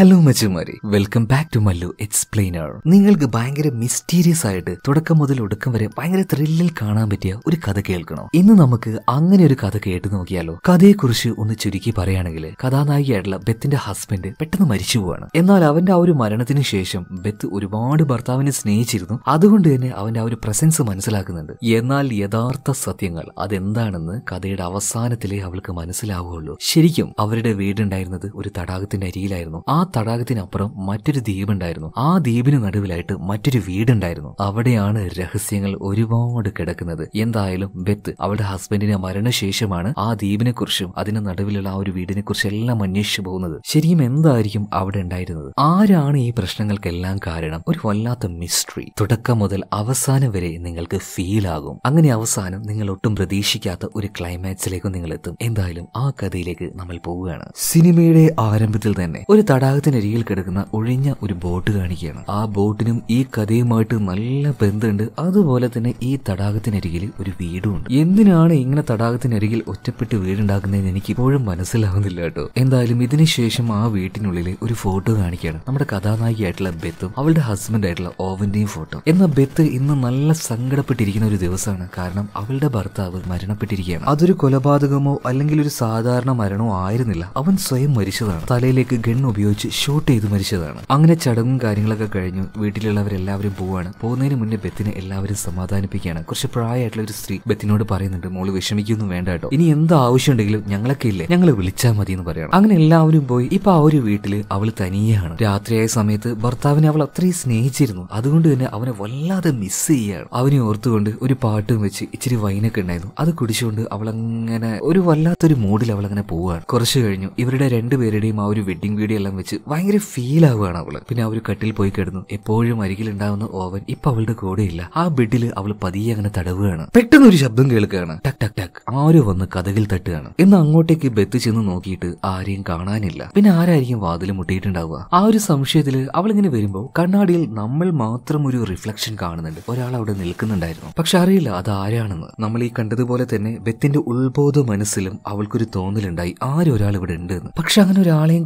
hello മച്ചുമാരി welcome back to Mallu explainer നിങ്ങൾക്ക് ഭയങ്കര മിസ്റ്റീരിയസ് ആയിട്ട് തുടക്കം മുതൽ ഒടുക്കം വരെ ഭയങ്കര ത്രില്ലിൽ കാണാൻ പറ്റിയ ഒരു കഥ കേൾക്കണോ ഇന്ന് നമുക്ക് അങ്ങനെ ഒരു കഥ കേട്ട് നോക്കിയാലോ കഥയെക്കുറിച്ച് ഒന്ന് ചുരുക്കി പറയുകയാണെങ്കിൽ കഥാനായികയായിട്ടുള്ള ബെത്തിന്റെ ഹസ്ബൻഡ് പെട്ടെന്ന് മരിച്ചു പോവാണ് എന്നാൽ അവന്റെ ആ ഒരു മരണത്തിന് ശേഷം ബെത്ത് ഒരുപാട് ഭർത്താവിനെ സ്നേഹിച്ചിരുന്നു അതുകൊണ്ട് തന്നെ അവന്റെ ആ ഒരു പ്രസൻസ് മനസ്സിലാക്കുന്നുണ്ട് എന്നാൽ യഥാർത്ഥ സത്യങ്ങൾ അതെന്താണെന്ന് കഥയുടെ അവസാനത്തിലേ അവൾക്ക് മനസ്സിലാവുകയുള്ളൂ ശരിക്കും അവരുടെ വീടുണ്ടായിരുന്നത് ഒരു തടാകത്തിന്റെ അരിയിലായിരുന്നു ആ തടാകത്തിനപ്പുറം മറ്റൊരു ദ്വീപുണ്ടായിരുന്നു ആ ദ്വീപിന് നടുവിലായിട്ട് മറ്റൊരു വീടുണ്ടായിരുന്നു അവിടെയാണ് രഹസ്യങ്ങൾ ഒരുപാട് കിടക്കുന്നത് എന്തായാലും ബെത്ത് അവളുടെ ഹസ്ബൻഡിന്റെ മരണശേഷമാണ് ആ ദ്വീപിനെ കുറിച്ചും അതിന്റെ നടുവിലുള്ള ആ ഒരു വീടിനെ കുറിച്ചും എല്ലാം അന്വേഷിച്ചു പോകുന്നത് ശരിക്കും എന്തായിരിക്കും അവിടെ ഉണ്ടായിരുന്നത് ആരാണ് ഈ പ്രശ്നങ്ങൾക്കെല്ലാം കാരണം ഒരു വല്ലാത്ത മിസ്റ്ററി തുടക്കം മുതൽ അവസാനം വരെ നിങ്ങൾക്ക് ഫീൽ ആകും അങ്ങനെ അവസാനം നിങ്ങൾ ഒട്ടും പ്രതീക്ഷിക്കാത്ത ഒരു ക്ലൈമാക്സിലേക്കും നിങ്ങൾ എത്തും എന്തായാലും ആ കഥയിലേക്ക് നമ്മൾ പോവുകയാണ് സിനിമയുടെ ആരംഭത്തിൽ തന്നെ ഒരു തടാക തടാകത്തിനരികിൽ കിടക്കുന്ന ഒഴിഞ്ഞ ഒരു ബോട്ട് കാണിക്കുകയാണ് ആ ബോട്ടിനും ഈ കഥയുമായിട്ട് നല്ല ബന്ധമുണ്ട് അതുപോലെ തന്നെ ഈ തടാകത്തിനരികിൽ ഒരു ഉണ്ട് എന്തിനാണ് ഇങ്ങനെ തടാകത്തിനരികിൽ ഒറ്റപ്പെട്ട് വീടുണ്ടാക്കുന്നതെന്ന് എനിക്ക് ഇപ്പോഴും മനസ്സിലാവുന്നില്ല കേട്ടോ എന്തായാലും ഇതിനുശേഷം ആ വീട്ടിനുള്ളിൽ ഒരു ഫോട്ടോ കാണിക്കുകയാണ് നമ്മുടെ കഥാനായികയായിട്ടുള്ള ബെത്തും അവളുടെ ഹസ്ബൻഡ് ആയിട്ടുള്ള ഓവന്റെയും ഫോട്ടോ എന്ന ബെത്ത് ഇന്ന് നല്ല സങ്കടപ്പെട്ടിരിക്കുന്ന ഒരു ദിവസമാണ് കാരണം അവളുടെ ഭർത്താവ് മരണപ്പെട്ടിരിക്കുകയാണ് അതൊരു കൊലപാതകമോ അല്ലെങ്കിൽ ഒരു സാധാരണ മരണമോ ആയിരുന്നില്ല അവൻ സ്വയം മരിച്ചതാണ് തലയിലേക്ക് ഗൺ ഉപയോഗിച്ച് വെച്ച് ഷൂട്ട് ചെയ്ത് മരിച്ചതാണ് അങ്ങനെ ചടങ്ങും കാര്യങ്ങളൊക്കെ കഴിഞ്ഞു വീട്ടിലുള്ളവരെല്ലാവരും പോവാണ് പോകുന്നതിന് മുന്നേ ബെത്തിനെ എല്ലാവരും സമാധാനിപ്പിക്കുകയാണ് കുറച്ച് പ്രായമായിട്ടുള്ള ഒരു സ്ത്രീ ബെത്തിനോട് പറയുന്നുണ്ട് മോള് വിഷമിക്കൊന്നും വേണ്ട കേട്ടോ ഇനി എന്ത് ആവശ്യം ഉണ്ടെങ്കിലും ഞങ്ങളൊക്കെ ഇല്ലേ ഞങ്ങൾ വിളിച്ചാൽ മതി എന്ന് പറയണം അങ്ങനെ എല്ലാവരും പോയി ഇപ്പൊ ആ ഒരു വീട്ടിൽ അവൾ തനിയാണ് രാത്രിയായ സമയത്ത് ഭർത്താവിനെ അവൾ അത്രയും സ്നേഹിച്ചിരുന്നു അതുകൊണ്ട് തന്നെ അവനെ വല്ലാതെ മിസ് ചെയ്യാണ് അവനെ ഓർത്തുകൊണ്ട് ഒരു പാട്ടും വെച്ച് ഇച്ചിരി വൈനൊക്കെ ഉണ്ടായിരുന്നു അത് കുടിച്ചുകൊണ്ട് അവൾ അങ്ങനെ ഒരു വല്ലാത്തൊരു മൂഡിൽ അവൾ അങ്ങനെ പോവുകയാണ് കുറച്ച് കഴിഞ്ഞു ഇവരുടെ രണ്ടുപേരുടെയും ആ ഒരു വെഡിങ് വീഡിയോ എല്ലാം വെച്ച് വെച്ച് ഭയങ്കര ഫീൽ ആവുകയാണ് അവള് പിന്നെ അവര് കട്ടിൽ പോയി കിടന്നു എപ്പോഴും അരികിലുണ്ടാവുന്ന ഓവൻ ഇപ്പൊ അവളുടെ കൂടെയില്ല ആ ബെഡിൽ അവൾ പതിയെ അങ്ങനെ തടവുകയാണ് പെട്ടെന്ന് ഒരു ശബ്ദം കേൾക്കുകയാണ് ടക് ടക് ടക് ആരും വന്ന് കഥകിൽ തട്ടുകയാണ് എന്ന് അങ്ങോട്ടേക്ക് ബെത്ത് ചെന്ന് നോക്കിയിട്ട് ആരെയും കാണാനില്ല പിന്നെ ആരായിരിക്കും വാതിൽ മുട്ടിയിട്ടുണ്ടാവുക ആ ഒരു സംശയത്തിൽ അവളിങ്ങനെ വരുമ്പോ കണ്ണാടിയിൽ നമ്മൾ മാത്രം ഒരു റിഫ്ലക്ഷൻ കാണുന്നുണ്ട് ഒരാൾ അവിടെ നിൽക്കുന്നുണ്ടായിരുന്നു പക്ഷെ അറിയില്ല അത് ആരാണെന്ന് നമ്മൾ ഈ കണ്ടതുപോലെ തന്നെ ബെത്തിന്റെ ഉത്ബോധ മനസ്സിലും അവൾക്കൊരു തോന്നലുണ്ടായി ആരൊരാൾ ഇവിടെ ഉണ്ട് പക്ഷെ അങ്ങനെ ഒരാളെയും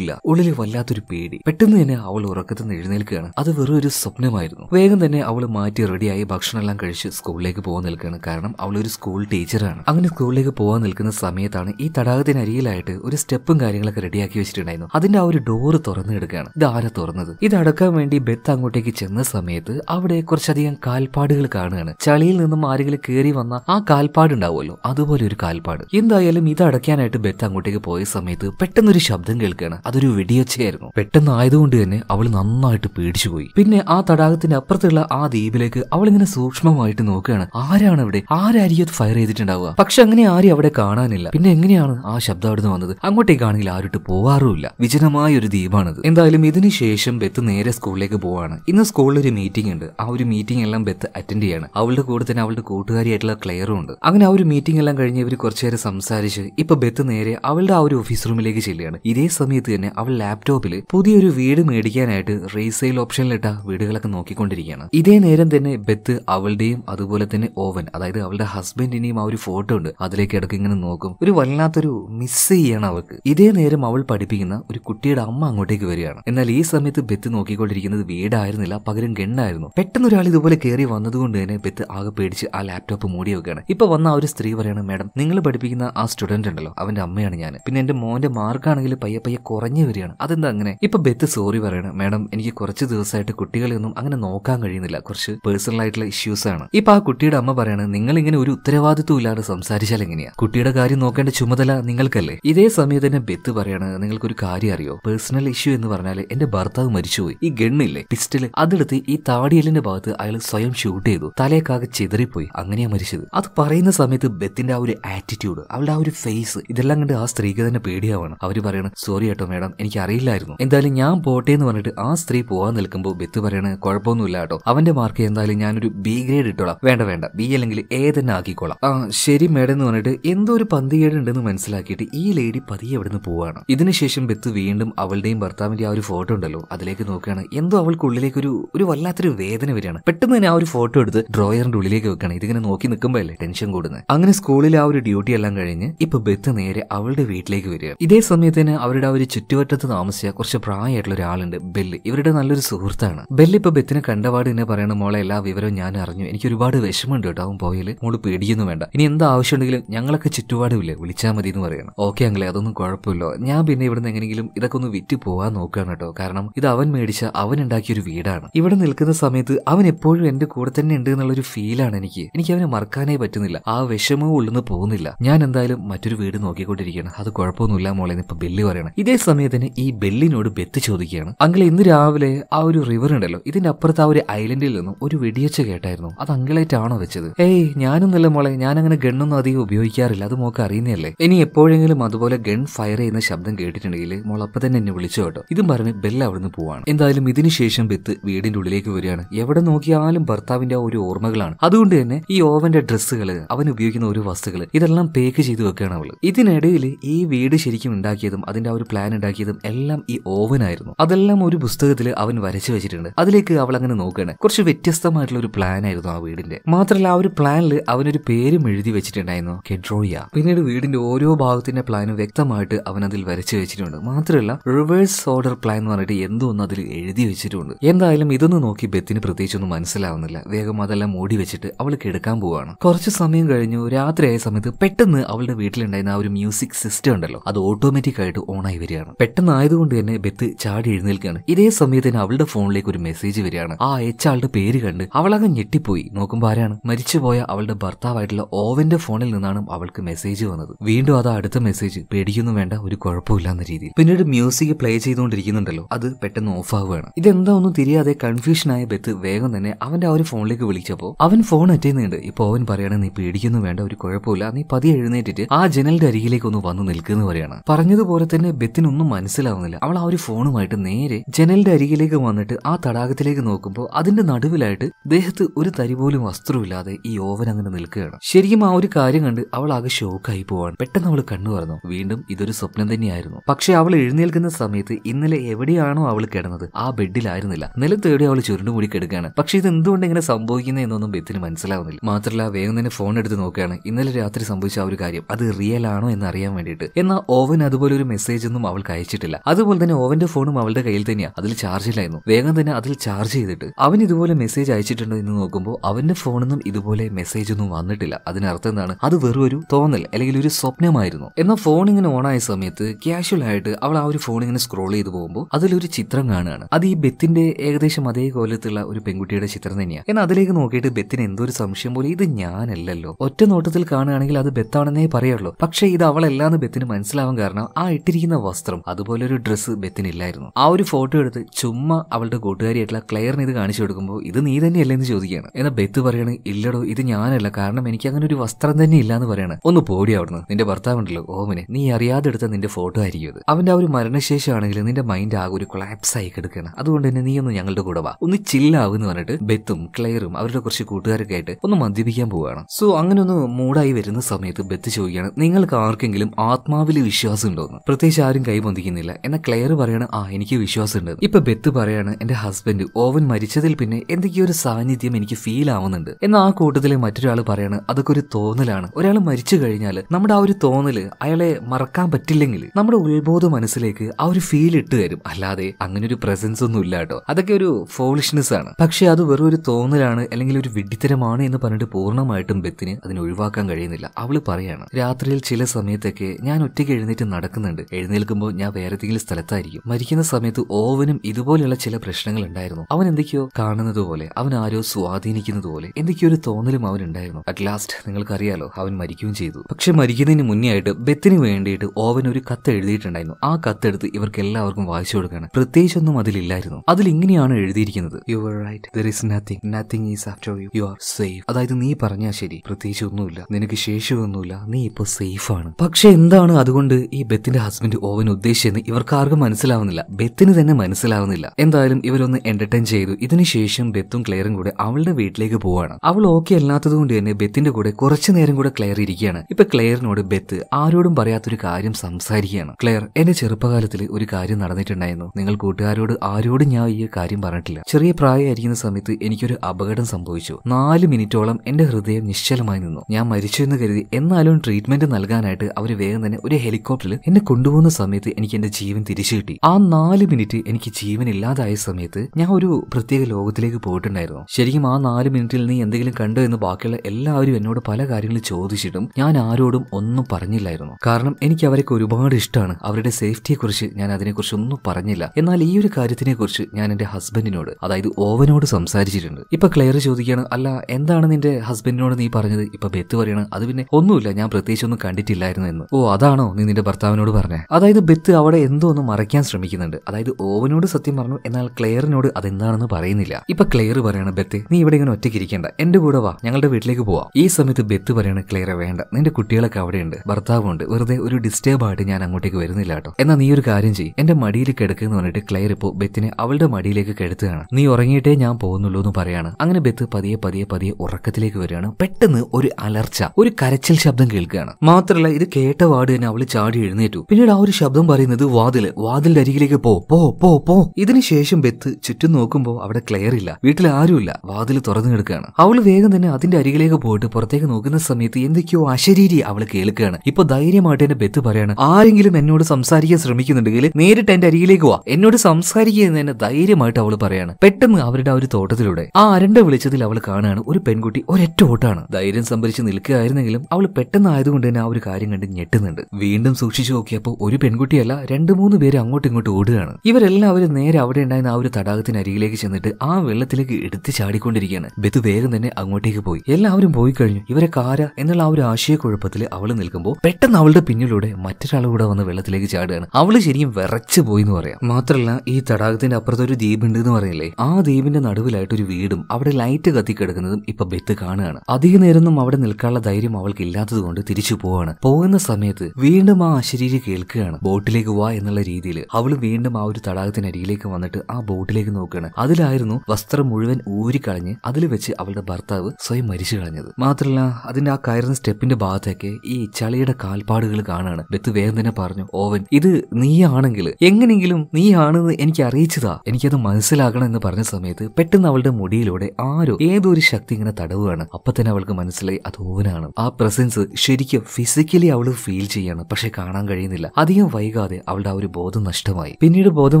ഇല്ല ഉള്ളിൽ വല്ലാത്തൊരു പേടി പെട്ടെന്ന് തന്നെ അവൾ ഉറക്കത്തിൽ നിന്ന് എഴുന്നേൽക്കുകയാണ് അത് വെറും ഒരു സ്വപ്നമായിരുന്നു വേഗം തന്നെ അവൾ മാറ്റി റെഡിയായി ഭക്ഷണമെല്ലാം കഴിച്ച് സ്കൂളിലേക്ക് പോകാൻ നിൽക്കുകയാണ് കാരണം അവൾ ഒരു സ്കൂൾ ടീച്ചറാണ് അങ്ങനെ സ്കൂളിലേക്ക് പോകാൻ നിൽക്കുന്ന സമയത്താണ് ഈ തടാകത്തിനരിയിലായിട്ട് ഒരു സ്റ്റെപ്പും കാര്യങ്ങളൊക്കെ റെഡിയാക്കി വെച്ചിട്ടുണ്ടായിരുന്നു അതിന്റെ ആ ഒരു ഡോറ് തുറന്നു കിടക്കുകയാണ് ഇതാര തുറന്നത് ഇതടക്കാൻ വേണ്ടി ബെത്ത് അങ്ങോട്ടേക്ക് ചെന്ന സമയത്ത് അവിടെ കുറച്ചധികം കാൽപ്പാടുകൾ കാണുകയാണ് ചളിയിൽ നിന്നും ആരെങ്കിലും കയറി വന്ന ആ കാൽപ്പാട് ഉണ്ടാവുമല്ലോ അതുപോലെ ഒരു കാൽപ്പാട് എന്തായാലും ഇത് അടയ്ക്കാനായിട്ട് ബെത്ത് അങ്ങോട്ടേക്ക് പോയ സമയത്ത് പെട്ടെന്നൊരു ശബ്ദം കേൾക്കുകയാണ് അതൊരു വെടിയച്ചയായിരുന്നു പെട്ടെന്ന് ആയതുകൊണ്ട് തന്നെ അവൾ നന്നായിട്ട് പേടിച്ചുപോയി പിന്നെ ആ തടാകത്തിന്റെ അപ്പുറത്തുള്ള ആ ദ്വീപിലേക്ക് അവൾ ഇങ്ങനെ സൂക്ഷ്മമായിട്ട് നോക്കുകയാണ് ആരാണ് അവിടെ ആരായിരിക്കും അത് ഫയർ ചെയ്തിട്ടുണ്ടാവുക പക്ഷെ അങ്ങനെ ആരും അവിടെ കാണാനില്ല പിന്നെ എങ്ങനെയാണ് ആ ശബ്ദം അവിടുന്ന് വന്നത് അങ്ങോട്ടേക്കാണെങ്കിൽ ആരിട്ട് പോവാറുമില്ല വിജനമായ ഒരു ദ്വീപാണത് എന്തായാലും ഇതിനു ശേഷം ബെത്ത് നേരെ സ്കൂളിലേക്ക് പോവാണ് ഇന്ന് സ്കൂളിൽ ഒരു മീറ്റിംഗ് ഉണ്ട് ആ ഒരു മീറ്റിംഗ് എല്ലാം ബെത്ത് അറ്റൻഡ് ചെയ്യാണ് അവളുടെ കൂടെ തന്നെ അവളുടെ കൂട്ടുകാരിയായിട്ടുള്ള ക്ലെയറും ഉണ്ട് അങ്ങനെ ആ ഒരു മീറ്റിംഗ് എല്ലാം കഴിഞ്ഞ് ഇവർ കുറച്ചു നേരം സംസാരിച്ച് ഇപ്പൊ ബെത്ത് നേരെ അവളുടെ ആ ഒരു ഓഫീസ് റൂമിലേക്ക് ചെല്ലുകയാണ് ഇതേ സമയത്ത് തന്നെ അവൾ ലാപ്ടോപ്പിൽ പുതിയൊരു വീട് മേടിക്കാനായിട്ട് റീസെയിൽ ഓപ്ഷനിലിട്ട വീടുകളൊക്കെ നോക്കിക്കൊണ്ടിരിക്കുകയാണ് ഇതേ നേരം തന്നെ ബെത്ത് അവളുടെയും അതുപോലെ തന്നെ ഓവൻ അതായത് അവളുടെ ഹസ്ബൻഡിനെയും ആ ഒരു ഫോട്ടോ ഉണ്ട് അതിലേക്ക് ഇടയ്ക്ക് ഇങ്ങനെ നോക്കും ഒരു വല്ലാത്തൊരു മിസ് ചെയ്യാണ് അവൾക്ക് ഇതേ നേരം അവൾ പഠിപ്പിക്കുന്ന ഒരു കുട്ടിയുടെ അമ്മ അങ്ങോട്ടേക്ക് വരികയാണ് എന്നാൽ ഈ സമയത്ത് ബെത്ത് നോക്കിക്കൊണ്ടിരിക്കുന്നത് വീടായിരുന്നില്ല പകരം ഗണ്ണായിരുന്നു പെട്ടെന്ന് ഒരാൾ ഇതുപോലെ കയറി വന്നതുകൊണ്ട് തന്നെ ബെത്ത് ആകെ പേടിച്ച് ആ ലാപ്ടോപ്പ് മൂടി വെക്കുകയാണ് ഇപ്പൊ വന്ന ആ ഒരു സ്ത്രീ പറയാണ് മാഡം നിങ്ങൾ പഠിപ്പിക്കുന്ന ആ സ്റ്റുഡന്റ് ഉണ്ടല്ലോ അവന്റെ അമ്മയാണ് ഞാൻ പിന്നെ എന്റെ മോന്റെ മാർക്കാണെങ്കിൽ പയ്യെ പയ്യെ കുറഞ്ഞു വരിക കാര്യമാണ് അതെന്താ അങ്ങനെ ഇപ്പൊ ബെത്ത് സോറി പറയണം മാഡം എനിക്ക് കുറച്ച് ദിവസമായിട്ട് കുട്ടികളെ ഒന്നും അങ്ങനെ നോക്കാൻ കഴിയുന്നില്ല കുറച്ച് പേഴ്സണൽ ആയിട്ടുള്ള ഇഷ്യൂസ് ആണ് ഇപ്പൊ ആ കുട്ടിയുടെ അമ്മ പറയാണ് നിങ്ങൾ ഇങ്ങനെ ഒരു ഉത്തരവാദിത്വം ഇല്ലാതെ സംസാരിച്ചാൽ എങ്ങനെയാ കുട്ടിയുടെ കാര്യം നോക്കേണ്ട ചുമതല നിങ്ങൾക്കല്ലേ ഇതേ സമയത്ത് തന്നെ ബെത്ത് പറയാണ് നിങ്ങൾക്കൊരു കാര്യം അറിയോ പേഴ്സണൽ ഇഷ്യൂ എന്ന് പറഞ്ഞാൽ എന്റെ ഭർത്താവ് മരിച്ചുപോയി ഈ ഗണ്ണില്ലേ പിസ്റ്റല് അതെടുത്ത് ഈ താടിയലിന്റെ ഭാഗത്ത് അയാൾ സ്വയം ഷൂട്ട് ചെയ്തു തലയേക്കാകെ ചിതറിപ്പോയി അങ്ങനെയാ മരിച്ചത് അത് പറയുന്ന സമയത്ത് ബെത്തിന്റെ ആ ഒരു ആറ്റിറ്റ്യൂഡ് അവളുടെ ആ ഒരു ഫേസ് ഇതെല്ലാം കണ്ട് ആ സ്ത്രീക്ക് തന്നെ പേടിയാവണം അവര് പറയണം സോറി കേട്ടോ മാഡം എനിക്ക് അറിയില്ലായിരുന്നു എന്തായാലും ഞാൻ പോട്ടെ എന്ന് പറഞ്ഞിട്ട് ആ സ്ത്രീ പോകാൻ നിൽക്കുമ്പോൾ ബെത്ത് പറയണ കുഴപ്പമൊന്നുമില്ല കേട്ടോ അവന്റെ മാർക്ക് എന്തായാലും ഞാനൊരു ബി ഗ്രേഡ് ഇട്ടോളാം വേണ്ട വേണ്ട ബി അല്ലെങ്കിൽ എ തന്നെ ആക്കിക്കോളാം ആ ശരി മേഡം എന്ന് പറഞ്ഞിട്ട് എന്തോ ഒരു പന്തികേട് ഉണ്ടെന്ന് മനസ്സിലാക്കിയിട്ട് ഈ ലേഡി പതിയെ അവിടുന്ന് പോവാണ് ഇതിനുശേഷം ബെത്ത് വീണ്ടും അവളുടെയും ഭർത്താവിന്റെ ആ ഒരു ഫോട്ടോ ഉണ്ടല്ലോ അതിലേക്ക് നോക്കുകയാണ് എന്തോ അവൾക്കുള്ളിലേക്ക് ഒരു ഒരു വല്ലാത്തൊരു വേദന വരികയാണ് പെട്ടെന്ന് തന്നെ ആ ഒരു ഫോട്ടോ എടുത്ത് ഡ്രോയറിന്റെ ഉള്ളിലേക്ക് വെക്കണം ഇതിങ്ങനെ നോക്കി നിൽക്കുമ്പോഴല്ലേ ടെൻഷൻ കൂടുന്നത് അങ്ങനെ സ്കൂളിൽ ആ ഒരു ഡ്യൂട്ടി എല്ലാം കഴിഞ്ഞ് ഇപ്പൊ ബെത്ത് നേരെ അവളുടെ വീട്ടിലേക്ക് വരിക ഇതേ സമയത്ത് തന്നെ അവരുടെ ആ ഒരു ചുറ്റുവട്ടത്ത് അടുത്ത് താമസിച്ച കുറച്ച് പ്രായമായിട്ടുള്ള ഒരാളുണ്ട് ബെല്ല് ഇവരുടെ നല്ലൊരു സുഹൃത്താണ് ബെല്ല് ഇപ്പൊ ബെത്തിനെ കണ്ടപാട് എന്നെ പറയണ മോളെ എല്ലാ വിവരവും ഞാൻ അറിഞ്ഞു എനിക്ക് ഒരുപാട് വിഷമമുണ്ട് കേട്ടോ അവൻ പോയാൽ മോള് പേടിയൊന്നും വേണ്ട ഇനി എന്താ ഉണ്ടെങ്കിലും ഞങ്ങളൊക്കെ ചുറ്റുപാടുമില്ലേ വിളിച്ചാൽ മതി എന്ന് പറയണം ഓക്കെ അങ്ങനെ അതൊന്നും കുഴപ്പമില്ല ഞാൻ പിന്നെ നിന്ന് എങ്ങനെയെങ്കിലും ഇതൊക്കെ ഒന്ന് വിറ്റ് പോവാൻ നോക്കുകയാണ് കേട്ടോ കാരണം ഇത് അവൻ മേടിച്ച അവൻ ഉണ്ടാക്കിയ ഒരു വീടാണ് ഇവിടെ നിൽക്കുന്ന സമയത്ത് അവൻ എപ്പോഴും എന്റെ കൂടെ തന്നെ ഉണ്ട് എന്നുള്ളൊരു ഫീലാണ് എനിക്ക് എനിക്ക് അവനെ മറക്കാനേ പറ്റുന്നില്ല ആ വിഷമവും ഉള്ളിന്ന് പോകുന്നില്ല ഞാൻ എന്തായാലും മറ്റൊരു വീട് നോക്കിക്കൊണ്ടിരിക്കുകയാണ് അത് കുഴപ്പമൊന്നുമില്ല മോളെ ഇപ്പൊ ബില്ല് പറയണം ഇതേ സമയത്ത് അങ്കിളിന് ഈ ബെല്ലിനോട് ബെത്ത് ചോദിക്കുകയാണ് അങ്കിൾ ഇന്ന് രാവിലെ ആ ഒരു റിവർ ഉണ്ടല്ലോ ഇതിന്റെ അപ്പുറത്ത് ആ ഒരു ഐലൻഡിൽ നിന്നും ഒരു വെടിയച്ച കേട്ടായിരുന്നു അത് അങ്കിളായിട്ടാണോ വെച്ചത് ഏയ് ഞാനൊന്നല്ല മോളെ ഞാൻ അങ്ങനെ ഗണ്ണൊന്നും അധികം ഉപയോഗിക്കാറില്ല അത് മോക്ക് അറിയുന്നതല്ലേ ഇനി എപ്പോഴെങ്കിലും അതുപോലെ ഗൺ ഫയർ ചെയ്യുന്ന ശബ്ദം കേട്ടിട്ടുണ്ടെങ്കിൽ മോൾ അപ്പൊ തന്നെ എന്നെ വിളിച്ചു കേട്ടോ ഇതും പറഞ്ഞ് ബെല്ല അവിടുന്ന് പോവാണ് എന്തായാലും ഇതിനുശേഷം ബെത്ത് വീടിന്റെ ഉള്ളിലേക്ക് വരികയാണ് എവിടെ നോക്കിയാലും ഭർത്താവിന്റെ ആ ഒരു ഓർമ്മകളാണ് അതുകൊണ്ട് തന്നെ ഈ ഓവന്റെ ഡ്രസ്സുകൾ അവൻ ഉപയോഗിക്കുന്ന ഒരു വസ്തുക്കൾ ഇതെല്ലാം പേക്ക് ചെയ്ത് വെക്കുകയാണ് അവള് ഇതിനിടയിൽ ഈ വീട് ശരിക്കും ഉണ്ടാക്കിയതും അതിന്റെ ആ ഒരു പ്ലാൻ ഉണ്ടാക്കിയത് ചെയ്തതും എല്ലാം ഈ ഓവനായിരുന്നു അതെല്ലാം ഒരു പുസ്തകത്തിൽ അവൻ വരച്ചു വെച്ചിട്ടുണ്ട് അതിലേക്ക് അവൾ അങ്ങനെ നോക്കുകയാണ് കുറച്ച് വ്യത്യസ്തമായിട്ടുള്ള ഒരു പ്ലാൻ ആയിരുന്നു ആ വീടിന്റെ മാത്രമല്ല ആ ഒരു പ്ലാനിൽ അവനൊരു പേരും എഴുതി വെച്ചിട്ടുണ്ടായിരുന്നു കെഡ്രോയ പിന്നീട് വീടിന്റെ ഓരോ ഭാഗത്തിന്റെ പ്ലാനും വ്യക്തമായിട്ട് അവൻ അതിൽ വരച്ചു വെച്ചിട്ടുണ്ട് മാത്രമല്ല റിവേഴ്സ് ഓർഡർ പ്ലാൻ എന്ന് പറഞ്ഞിട്ട് എന്തോ ഒന്ന് അതിൽ എഴുതി വെച്ചിട്ടുണ്ട് എന്തായാലും ഇതൊന്നും നോക്കി ബെത്തിന് ഒന്നും മനസ്സിലാവുന്നില്ല വേഗം അതെല്ലാം മൂടി വെച്ചിട്ട് അവൾ കിടക്കാൻ പോവാണ് കുറച്ച് സമയം കഴിഞ്ഞു രാത്രിയായ സമയത്ത് പെട്ടെന്ന് അവളുടെ വീട്ടിലുണ്ടായിരുന്ന ആ ഒരു മ്യൂസിക് സിസ്റ്റം ഉണ്ടല്ലോ അത് ഓട്ടോമാറ്റിക് ആയിട്ട് ആയി വരികയാണ് പെട്ടെന്ന് പെട്ടെന്നായതുകൊണ്ട് തന്നെ ബെത്ത് ചാടി എഴുന്നേൽക്കുകയാണ് ഇതേ സമയത്ത് തന്നെ അവളുടെ ഫോണിലേക്ക് ഒരു മെസ്സേജ് വരികയാണ് ആ അയച്ച ആളുടെ പേര് കണ്ട് അവളങ്ങ് ഞെട്ടിപ്പോയി നോക്കുമ്പോൾ ആരാണ് മരിച്ചുപോയ അവളുടെ ഭർത്താവായിട്ടുള്ള ഓവന്റെ ഫോണിൽ നിന്നാണ് അവൾക്ക് മെസ്സേജ് വന്നത് വീണ്ടും അതാ അടുത്ത മെസ്സേജ് പേടിക്കൊന്നും വേണ്ട ഒരു കുഴപ്പമില്ലാന്ന എന്ന രീതിയിൽ പിന്നീട് മ്യൂസിക് പ്ലേ ചെയ്തുകൊണ്ടിരിക്കുന്നുണ്ടല്ലോ അത് പെട്ടെന്ന് ഓഫ് ആവുകയാണ് ഇതെന്താ ഒന്നും തിരിയാതെ കൺഫ്യൂഷനായ ബെത്ത് വേഗം തന്നെ അവന്റെ ആ ഒരു ഫോണിലേക്ക് വിളിച്ചപ്പോൾ അവൻ ഫോൺ അറ്റേന്നുണ്ട് ഇപ്പൊ അവൻ പറയാണ് നീ പേടിക്കൊന്നും വേണ്ട ഒരു കുഴപ്പമില്ല നീ പതിയെ എഴുന്നേറ്റിട്ട് ആ ജനലിന്റെ അരികിലേക്ക് ഒന്ന് വന്ന് നിൽക്കുന്നു പറയാണ് പറഞ്ഞതുപോലെ തന്നെ ബെത്തിനൊന്നും മനസ്സിലായി മനസ്സിലാവുന്നില്ല അവൾ ആ ഒരു ഫോണുമായിട്ട് നേരെ ജനലിന്റെ അരികിലേക്ക് വന്നിട്ട് ആ തടാകത്തിലേക്ക് നോക്കുമ്പോൾ അതിന്റെ നടുവിലായിട്ട് ദേഹത്ത് ഒരു തരി പോലും വസ്ത്രമില്ലാതെ ഈ ഓവൻ അങ്ങനെ നിൽക്കുകയാണ് ശരിക്കും ആ ഒരു കാര്യം കണ്ട് അവൾ ആകെ ഷോക്കായി പോവാണ് പെട്ടെന്ന് അവൾ കണ്ണു പറഞ്ഞു വീണ്ടും ഇതൊരു സ്വപ്നം തന്നെയായിരുന്നു പക്ഷെ അവൾ എഴുന്നേൽക്കുന്ന സമയത്ത് ഇന്നലെ എവിടെയാണോ അവൾ കിടന്നത് ആ ബെഡിലായിരുന്നില്ല നിലത്ത് തേടി അവൾ മൂടി കിടക്കുകയാണ് പക്ഷെ ഇത് എന്തുകൊണ്ട് ഇങ്ങനെ സംഭവിക്കുന്നത് എന്നൊന്നും ബെത്തിന് മനസ്സിലാവുന്നില്ല മാത്രമല്ല വേഗം തന്നെ ഫോൺ എടുത്ത് നോക്കുകയാണ് ഇന്നലെ രാത്രി സംഭവിച്ച ആ ഒരു കാര്യം അത് റിയൽ ആണോ എന്ന് അറിയാൻ വേണ്ടിയിട്ട് എന്നാൽ ഓവൻ അതുപോലെ ഒരു മെസ്സേജ് ഒന്നും അവൾക്ക് അയച്ചിട്ടില്ല വെച്ചിട്ടില്ല അതുപോലെ തന്നെ ഓവന്റെ ഫോണും അവളുടെ കയ്യിൽ തന്നെയാണ് അതിൽ ചാർജ് ഇല്ലായിരുന്നു വേഗം തന്നെ അതിൽ ചാർജ് ചെയ്തിട്ട് അവൻ ഇതുപോലെ മെസ്സേജ് അയച്ചിട്ടുണ്ടോ എന്ന് നോക്കുമ്പോൾ അവന്റെ ഫോണിൽ ഇതുപോലെ മെസ്സേജ് ഒന്നും വന്നിട്ടില്ല അതിനർത്ഥം എന്താണ് അത് വെറും ഒരു തോന്നൽ അല്ലെങ്കിൽ ഒരു സ്വപ്നമായിരുന്നു എന്നാൽ ഫോൺ ഇങ്ങനെ ഓണായ സമയത്ത് കാഷ്വൽ ആയിട്ട് അവൾ ആ ഒരു ഫോൺ ഇങ്ങനെ സ്ക്രോൾ ചെയ്ത് പോകുമ്പോൾ അതിലൊരു ചിത്രം കാണുകയാണ് അത് ഈ ബെത്തിന്റെ ഏകദേശം അതേ കോലത്തുള്ള ഒരു പെൺകുട്ടിയുടെ ചിത്രം തന്നെയാണ് എന്നാൽ അതിലേക്ക് നോക്കിയിട്ട് ബെത്തിന് എന്തോ ഒരു സംശയം പോലെ ഇത് ഞാനല്ലല്ലോ ഒറ്റ നോട്ടത്തിൽ കാണുകയാണെങ്കിൽ അത് ബെത്താണെന്നേ പറയുള്ളൂ പക്ഷെ ഇത് അവളല്ലാന്ന് ബെത്തിന് മനസ്സിലാവാൻ കാരണം ആ ഇട്ടിരിക്കുന്ന വസ്ത്രം അതുപോലെ പോലെ ഒരു ഡ്രസ്സ് ബെത്തിനില്ലായിരുന്നു ആ ഒരു ഫോട്ടോ എടുത്ത് ചുമ്മാ അവളുടെ കൂട്ടുകാരിയായിട്ടുള്ള ക്ലെയറിന് ഇത് കാണിച്ചു കൊടുക്കുമ്പോൾ ഇത് നീ തന്നെയല്ലേ എന്ന് ചോദിക്കുകയാണ് എന്നാൽ ബെത്ത് പറയണ ഇല്ലടോ ഇത് ഞാനല്ല കാരണം എനിക്ക് അങ്ങനെ ഒരു വസ്ത്രം തന്നെ ഇല്ല എന്ന് പറയാണ് ഒന്ന് പോടി അവിടുന്ന് നിന്റെ ഉണ്ടല്ലോ ഓമിനെ നീ അറിയാതെ എടുത്ത നിന്റെ ഫോട്ടോ ആയിരിക്കും അവന്റെ ആ ഒരു മരണശേഷമാണെങ്കിലും നിന്റെ മൈൻഡ് ആകെ ഒരു കൊളാപ്സ് ആയി കിടക്കണം അതുകൊണ്ട് തന്നെ നീ ഒന്ന് ഞങ്ങളുടെ കൂടെ വാ ഒന്ന് ചില്ലാവ് എന്ന് പറഞ്ഞിട്ട് ബെത്തും ക്ലെയറും അവരുടെ കുറച്ച് കൂട്ടുകാരൊക്കെ ആയിട്ട് ഒന്ന് മദ്യപിക്കാൻ പോവുകയാണ് സോ അങ്ങനെ ഒന്ന് മൂടായി വരുന്ന സമയത്ത് ബെത്ത് ചോദിക്കുകയാണ് നിങ്ങൾക്ക് ആർക്കെങ്കിലും ആത്മാവില് വിശ്വാസം ഉണ്ടോന്ന് പ്രത്യേകിച്ച് ആരും കൈ പറയുന്നില്ല എന്നാൽ ക്ലെയർ പറയാണ് ആ എനിക്ക് വിശ്വാസമുണ്ട് ഇപ്പൊ ബെത്ത് പറയാണ് എന്റെ ഹസ്ബൻഡ് ഓവൻ മരിച്ചതിൽ പിന്നെ എന്തൊക്കെയോ ഒരു സാന്നിധ്യം എനിക്ക് ഫീൽ ആവുന്നുണ്ട് എന്നാൽ ആ കൂട്ടത്തിലെ മറ്റൊരാൾ പറയാണ് അതൊക്കെ ഒരു തോന്നലാണ് ഒരാൾ മരിച്ചു കഴിഞ്ഞാൽ നമ്മുടെ ആ ഒരു തോന്നല് അയാളെ മറക്കാൻ പറ്റില്ലെങ്കിൽ നമ്മുടെ ഉത്ബോധ മനസ്സിലേക്ക് ആ ഒരു ഫീൽ ഇട്ട് തരും അല്ലാതെ അങ്ങനെ ഒരു പ്രസൻസ് ഒന്നും ഇല്ല കേട്ടോ അതൊക്കെ ഒരു ഫോളിഷ്നെസ് ആണ് പക്ഷെ അത് വെറും ഒരു തോന്നലാണ് അല്ലെങ്കിൽ ഒരു വിഡിത്തരമാണ് എന്ന് പറഞ്ഞിട്ട് പൂർണ്ണമായിട്ടും ബെത്തിന് അതിനെ ഒഴിവാക്കാൻ കഴിയുന്നില്ല അവള് പറയാണ് രാത്രിയിൽ ചില സമയത്തൊക്കെ ഞാൻ ഒറ്റയ്ക്ക് എഴുന്നേറ്റ് നടക്കുന്നുണ്ട് എഴുന്നേൽക്കുമ്പോൾ ഞാൻ വേറെ വേറെതെങ്കിലും സ്ഥലത്തായിരിക്കും മരിക്കുന്ന സമയത്ത് ഓവനും ഇതുപോലെയുള്ള ചില പ്രശ്നങ്ങൾ ഉണ്ടായിരുന്നു അവൻ എന്തൊക്കെയോ കാണുന്നത് പോലെ അവൻ ആരോ സ്വാധീനിക്കുന്നത് പോലെ എന്തൊക്കെയോ ഒരു തോന്നലും അവൻ ഉണ്ടായിരുന്നു അറ്റ് ലാസ്റ്റ് നിങ്ങൾക്കറിയാലോ അവൻ മരിക്കുകയും ചെയ്തു പക്ഷെ മരിക്കുന്നതിന് മുന്നേ ആയിട്ട് ബെത്തിന് വേണ്ടിയിട്ട് ഓവൻ ഒരു കത്ത് എഴുതിയിട്ടുണ്ടായിരുന്നു ആ കത്തെടുത്ത് ഇവർക്ക് എല്ലാവർക്കും വായിച്ചു കൊടുക്കുകയാണ് പ്രത്യേകിച്ചൊന്നും അതിലില്ലായിരുന്നു അതിൽ ഇങ്ങനെയാണ് എഴുതിയിരിക്കുന്നത് you are right there is nothing nothing is after you you are safe അതായത് നീ പറഞ്ഞാൽ ശരി പ്രത്യേകിച്ച് ഒന്നുമില്ല നിനക്ക് ശേഷമൊന്നുമില്ല നീ ഇപ്പൊ സേഫ് ആണ് പക്ഷെ എന്താണ് അതുകൊണ്ട് ഈ ബെത്തിന്റെ ഹസ്ബൻഡ് ഓവൻ ഉദ്ദേശിച്ചത് എന്ന് ഇവർക്കാർക്കും മനസ്സിലാവുന്നില്ല ബെത്തിന് തന്നെ മനസ്സിലാവുന്നില്ല എന്തായാലും ഇവരൊന്ന് എന്റർടൈൻ ചെയ്തു ഇതിനുശേഷം ബെത്തും ക്ലെയറും കൂടെ അവളുടെ വീട്ടിലേക്ക് പോവാണ് അവൾ ഓക്കെ അല്ലാത്തതുകൊണ്ട് തന്നെ ബെത്തിന്റെ കൂടെ കുറച്ചു നേരം കൂടെ ക്ലെയർ ഇരിക്കുകയാണ് ഇപ്പൊ ക്ലെയറിനോട് ബെത്ത് ആരോടും പറയാത്തൊരു കാര്യം സംസാരിക്കുകയാണ് ക്ലെയർ എന്റെ ചെറുപ്പകാലത്തിൽ ഒരു കാര്യം നടന്നിട്ടുണ്ടായിരുന്നു നിങ്ങൾ കൂട്ടുകാരോട് ആരോടും ഞാൻ ഈ കാര്യം പറഞ്ഞിട്ടില്ല ചെറിയ പ്രായമായിരിക്കുന്ന സമയത്ത് എനിക്കൊരു അപകടം സംഭവിച്ചു നാല് മിനിറ്റോളം എന്റെ ഹൃദയം നിശ്ചലമായി നിന്നു ഞാൻ മരിച്ചു എന്ന് കരുതി എന്നാലും ട്രീറ്റ്മെന്റ് നൽകാനായിട്ട് അവർ വേഗം തന്നെ ഒരു ഹെലികോപ്റ്ററിൽ എന്നെ കൊണ്ടുപോകുന്ന സമയത്ത് എനിക്ക് എന്റെ ജീവൻ തിരിച്ചു കിട്ടി ആ നാല് മിനിറ്റ് എനിക്ക് ജീവൻ ഇല്ലാതായ സമയത്ത് ഞാൻ ഒരു പ്രത്യേക ലോകത്തിലേക്ക് പോയിട്ടുണ്ടായിരുന്നു ശരിക്കും ആ നാല് മിനിറ്റിൽ നീ എന്തെങ്കിലും കണ്ടോ എന്ന് ബാക്കിയുള്ള എല്ലാവരും എന്നോട് പല കാര്യങ്ങളും ചോദിച്ചിട്ടും ഞാൻ ആരോടും ഒന്നും പറഞ്ഞില്ലായിരുന്നു കാരണം എനിക്ക് അവരൊക്കെ ഒരുപാട് ഇഷ്ടമാണ് അവരുടെ സേഫ്റ്റിയെ കുറിച്ച് ഞാൻ അതിനെക്കുറിച്ച് ഒന്നും പറഞ്ഞില്ല എന്നാൽ ഈ ഒരു കാര്യത്തിനെ കുറിച്ച് ഞാൻ എന്റെ ഹസ്ബൻഡിനോട് അതായത് ഓവനോട് സംസാരിച്ചിട്ടുണ്ട് ഇപ്പൊ ക്ലെയർ ചോദിക്കുകയാണ് അല്ല എന്താണ് നിന്റെ ഹസ്ബൻഡിനോട് നീ പറഞ്ഞത് ഇപ്പൊ ബെത്ത് പറയണം അത് പിന്നെ ഒന്നുമില്ല ഞാൻ പ്രത്യേകിച്ച് ഒന്നും കണ്ടിട്ടില്ലായിരുന്നു എന്ന് ഓ അതാണോ നീ നിന്റെ ഭർത്താവിനോട് പറഞ്ഞേ അതായത് ബെത്ത് അവൾ അവിടെ എന്തോ ഒന്ന് മറയ്ക്കാൻ ശ്രമിക്കുന്നുണ്ട് അതായത് ഓവനോട് സത്യം പറഞ്ഞു എന്നാൽ ക്ലെയറിനോട് അതെന്താണെന്ന് പറയുന്നില്ല ഇപ്പൊ ക്ലെയർ പറയാണ് ബെത്ത് നീ ഇവിടെ ഇങ്ങനെ ഒറ്റയ്ക്ക് ഇരിക്കേണ്ട എന്റെ കൂടെ വാ ഞങ്ങളുടെ വീട്ടിലേക്ക് പോവാം ഈ സമയത്ത് ബെത്ത് പറയാണ് ക്ലെയറെ വേണ്ട നിന്റെ കുട്ടികളൊക്കെ അവിടെയുണ്ട് ഭർത്താവുണ്ട് വെറുതെ ഒരു ഡിസ്റ്റേബ് ആയിട്ട് ഞാൻ അങ്ങോട്ടേക്ക് വരുന്നില്ല കേട്ടോ എന്നാൽ നീ ഒരു കാര്യം ചെയ്യും എന്റെ മടിയിൽ കിടക്കുക എന്ന് പറഞ്ഞിട്ട് ക്ലെയർ ഇപ്പോൾ ബെത്തിനെ അവളുടെ മടിയിലേക്ക് കിടത്തുകയാണ് നീ ഉറങ്ങിയിട്ടേ ഞാൻ പോകുന്നുള്ളൂ എന്ന് പറയാണ് അങ്ങനെ ബെത്ത് പതിയെ പതിയെ പതിയെ ഉറക്കത്തിലേക്ക് വരികയാണ് പെട്ടെന്ന് ഒരു അലർച്ച ഒരു കരച്ചിൽ ശബ്ദം കേൾക്കുകയാണ് മാത്രമല്ല ഇത് കേട്ട വാട് തന്നെ അവൾ ചാടി എഴുന്നേറ്റു പിന്നീട് ആ ഒരു ശബ്ദം പറയുന്നത് ഇത് വാതില് വാതിലിന്റെ അരികിലേക്ക് പോ പോ പോ പോ ഇതിനുശേഷം ബെത്ത് ചുറ്റും നോക്കുമ്പോൾ അവിടെ ക്ലിയർ ഇല്ല വീട്ടിൽ ആരുമില്ല വാതിൽ തുറന്നു കിടക്കുകയാണ് അവള് വേഗം തന്നെ അതിന്റെ അരികിലേക്ക് പോയിട്ട് പുറത്തേക്ക് നോക്കുന്ന സമയത്ത് എന്തൊക്കെയോ അശരീരി അവൾ കേൾക്കുകയാണ് ഇപ്പൊ ധൈര്യമായിട്ട് എന്റെ ബെത്ത് പറയാണ് ആരെങ്കിലും എന്നോട് സംസാരിക്കാൻ ശ്രമിക്കുന്നുണ്ടെങ്കിൽ നേരിട്ട് എന്റെ അരികിലേക്ക് വാ എന്നോട് സംസാരിക്കുക എന്ന് തന്നെ ധൈര്യമായിട്ട് അവൾ പറയാണ് പെട്ടെന്ന് അവരുടെ ആ ഒരു തോട്ടത്തിലൂടെ ആ അരണ്ട വിളിച്ചതിൽ അവൾ കാണുകയാണ് ഒരു പെൺകുട്ടി ഒരൊറ്റ ഓട്ടാണ് ധൈര്യം സംഭരിച്ച് നിൽക്കുകയായിരുന്നെങ്കിലും അവൾ പെട്ടെന്ന് ആയതുകൊണ്ട് തന്നെ ആ ഒരു കാര്യം കണ്ട് ഞെട്ടുന്നുണ്ട് വീണ്ടും സൂക്ഷിച്ചു നോക്കിയപ്പോൾ ഒരു പെൺകുട്ടിയല്ല രണ്ട് മൂന്ന് പേര് അങ്ങോട്ടും ഇങ്ങോട്ടും ഓടുകയാണ് ഇവരെല്ലാവരും നേരെ അവിടെ ഉണ്ടായിരുന്ന ആ ഒരു തടാകത്തിനരികിലേക്ക് ചെന്നിട്ട് ആ വെള്ളത്തിലേക്ക് എടുത്ത് ചാടിക്കൊണ്ടിരിക്കുകയാണ് ബെത്ത് വേഗം തന്നെ അങ്ങോട്ടേക്ക് പോയി എല്ലാവരും പോയി കഴിഞ്ഞു ഇവരെ കാര എന്നുള്ള ആ ഒരു ആശയക്കുഴപ്പത്തിൽ അവൾ നിൽക്കുമ്പോൾ പെട്ടെന്ന് അവളുടെ പിന്നിലൂടെ മറ്റൊരാൾ കൂടെ വന്ന് വെള്ളത്തിലേക്ക് ചാടുകയാണ് അവള് ശരിക്കും വിറച്ചു പോയി എന്ന് പറയാം മാത്രമല്ല ഈ തടാകത്തിന്റെ അപ്പുറത്ത് ഒരു ദ്വീപ് ഉണ്ട് എന്ന് പറയില്ലേ ആ ദ്വീപിന്റെ നടുവിലായിട്ട് ഒരു വീടും അവിടെ ലൈറ്റ് കത്തി കിടക്കുന്നതും ഇപ്പൊ ബെത്ത് കാണുകയാണ് അധിക നേരമൊന്നും അവിടെ നിൽക്കാനുള്ള ധൈര്യം അവൾക്ക് ഇല്ലാത്തത് കൊണ്ട് തിരിച്ചു പോവാണ് പോകുന്ന സമയത്ത് വീണ്ടും ആ അശരീരി കേൾക്കുകയാണ് ബോട്ടിലേക്ക് പോവാ എന്നുള്ള രീതിയിൽ അവൾ വീണ്ടും ആ ഒരു തടാകത്തിനരികിലേക്ക് വന്നിട്ട് ആ ബോട്ടിലേക്ക് നോക്കുകയാണ് അതിലായിരുന്നു വസ്ത്രം മുഴുവൻ ഊരിക്കളഞ്ഞ് അതിൽ വെച്ച് അവളുടെ ഭർത്താവ് സ്വയം മരിച്ചു കളഞ്ഞത് മാത്രമല്ല അതിന്റെ ആ കയറുന്ന സ്റ്റെപ്പിന്റെ ഭാഗത്തേക്ക് ഈ ചളിയുടെ കാൽപ്പാടുകൾ കാണാണ് ബെത്ത് വേഗം തന്നെ പറഞ്ഞു ഓവൻ ഇത് നീയാണെങ്കിൽ എങ്ങനെങ്കിലും നീയാണെന്ന് എനിക്ക് അറിയിച്ചതാ എനിക്കത് മനസ്സിലാക്കണം എന്ന് പറഞ്ഞ സമയത്ത് പെട്ടെന്ന് അവളുടെ മുടിയിലൂടെ ആരോ ഒരു ശക്തി ഇങ്ങനെ തടവുകയാണ് അപ്പൊ തന്നെ അവൾക്ക് മനസ്സിലായി അത് ഓവനാണ് ആ പ്രസൻസ് ശരിക്കും ഫിസിക്കലി അവൾ ഫീൽ ചെയ്യാണ് പക്ഷെ കാണാൻ കഴിയുന്നില്ല അധികം വൈകാതെ അവളുടെ ആ ഒരു ബോധം നഷ്ടമായി പിന്നീട് ബോധം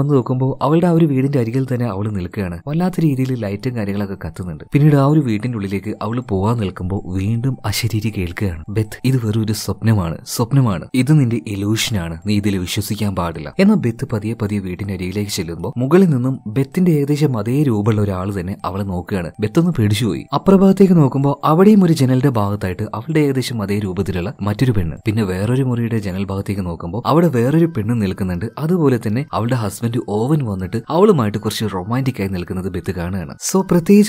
വന്നു നോക്കുമ്പോൾ അവളുടെ ആ ഒരു വീടിന്റെ അരികിൽ തന്നെ അവൾ നിൽക്കുകയാണ് വല്ലാത്ത രീതിയിൽ ലൈറ്റും കാര്യങ്ങളൊക്കെ കത്തുന്നുണ്ട് പിന്നീട് ആ ഒരു വീടിന്റെ ഉള്ളിലേക്ക് അവൾ പോവാൻ നിൽക്കുമ്പോൾ വീണ്ടും അശരീരി കേൾക്കുകയാണ് ബെത്ത് ഇത് വെറും ഒരു സ്വപ്നമാണ് സ്വപ്നമാണ് ഇത് നിന്റെ ഇലൂഷനാണ് നീ ഇതിൽ വിശ്വസിക്കാൻ പാടില്ല എന്നാൽ ബെത്ത് പതിയെ പതിയെ വീടിന്റെ അരികിലേക്ക് ചെല്ലുമ്പോൾ മുകളിൽ നിന്നും ബെത്തിന്റെ ഏകദേശം അതേ രൂപമുള്ള ഒരാൾ തന്നെ അവളെ നോക്കുകയാണ് ബെത്ത് ഒന്ന് പേടിച്ചുപോയി അപ്രഭാഗത്തേക്ക് നോക്കുമ്പോൾ അവിടെയും ഒരു ജനലിന്റെ ഭാഗത്തായിട്ട് അവളുടെ ഏകദേശം അതേ രൂപത്തിലുള്ള മറ്റൊരു പെണ്ണ് പിന്നെ വേറൊരു മുറിയുടെ ജനൽ ഭാഗത്തേക്ക് നോക്കുമ്പോൾ അവിടെ വേറൊരു പെണ്ണ് ഇണങ്ങി നിൽക്കുന്നുണ്ട് അതുപോലെ തന്നെ അവളുടെ ഹസ്ബൻഡ് ഓവൻ വന്നിട്ട് അവളുമായിട്ട് കുറച്ച് റൊമാൻറ്റിക് ആയി നിൽക്കുന്നത് ബെത്ത് കാണുകയാണ് സോ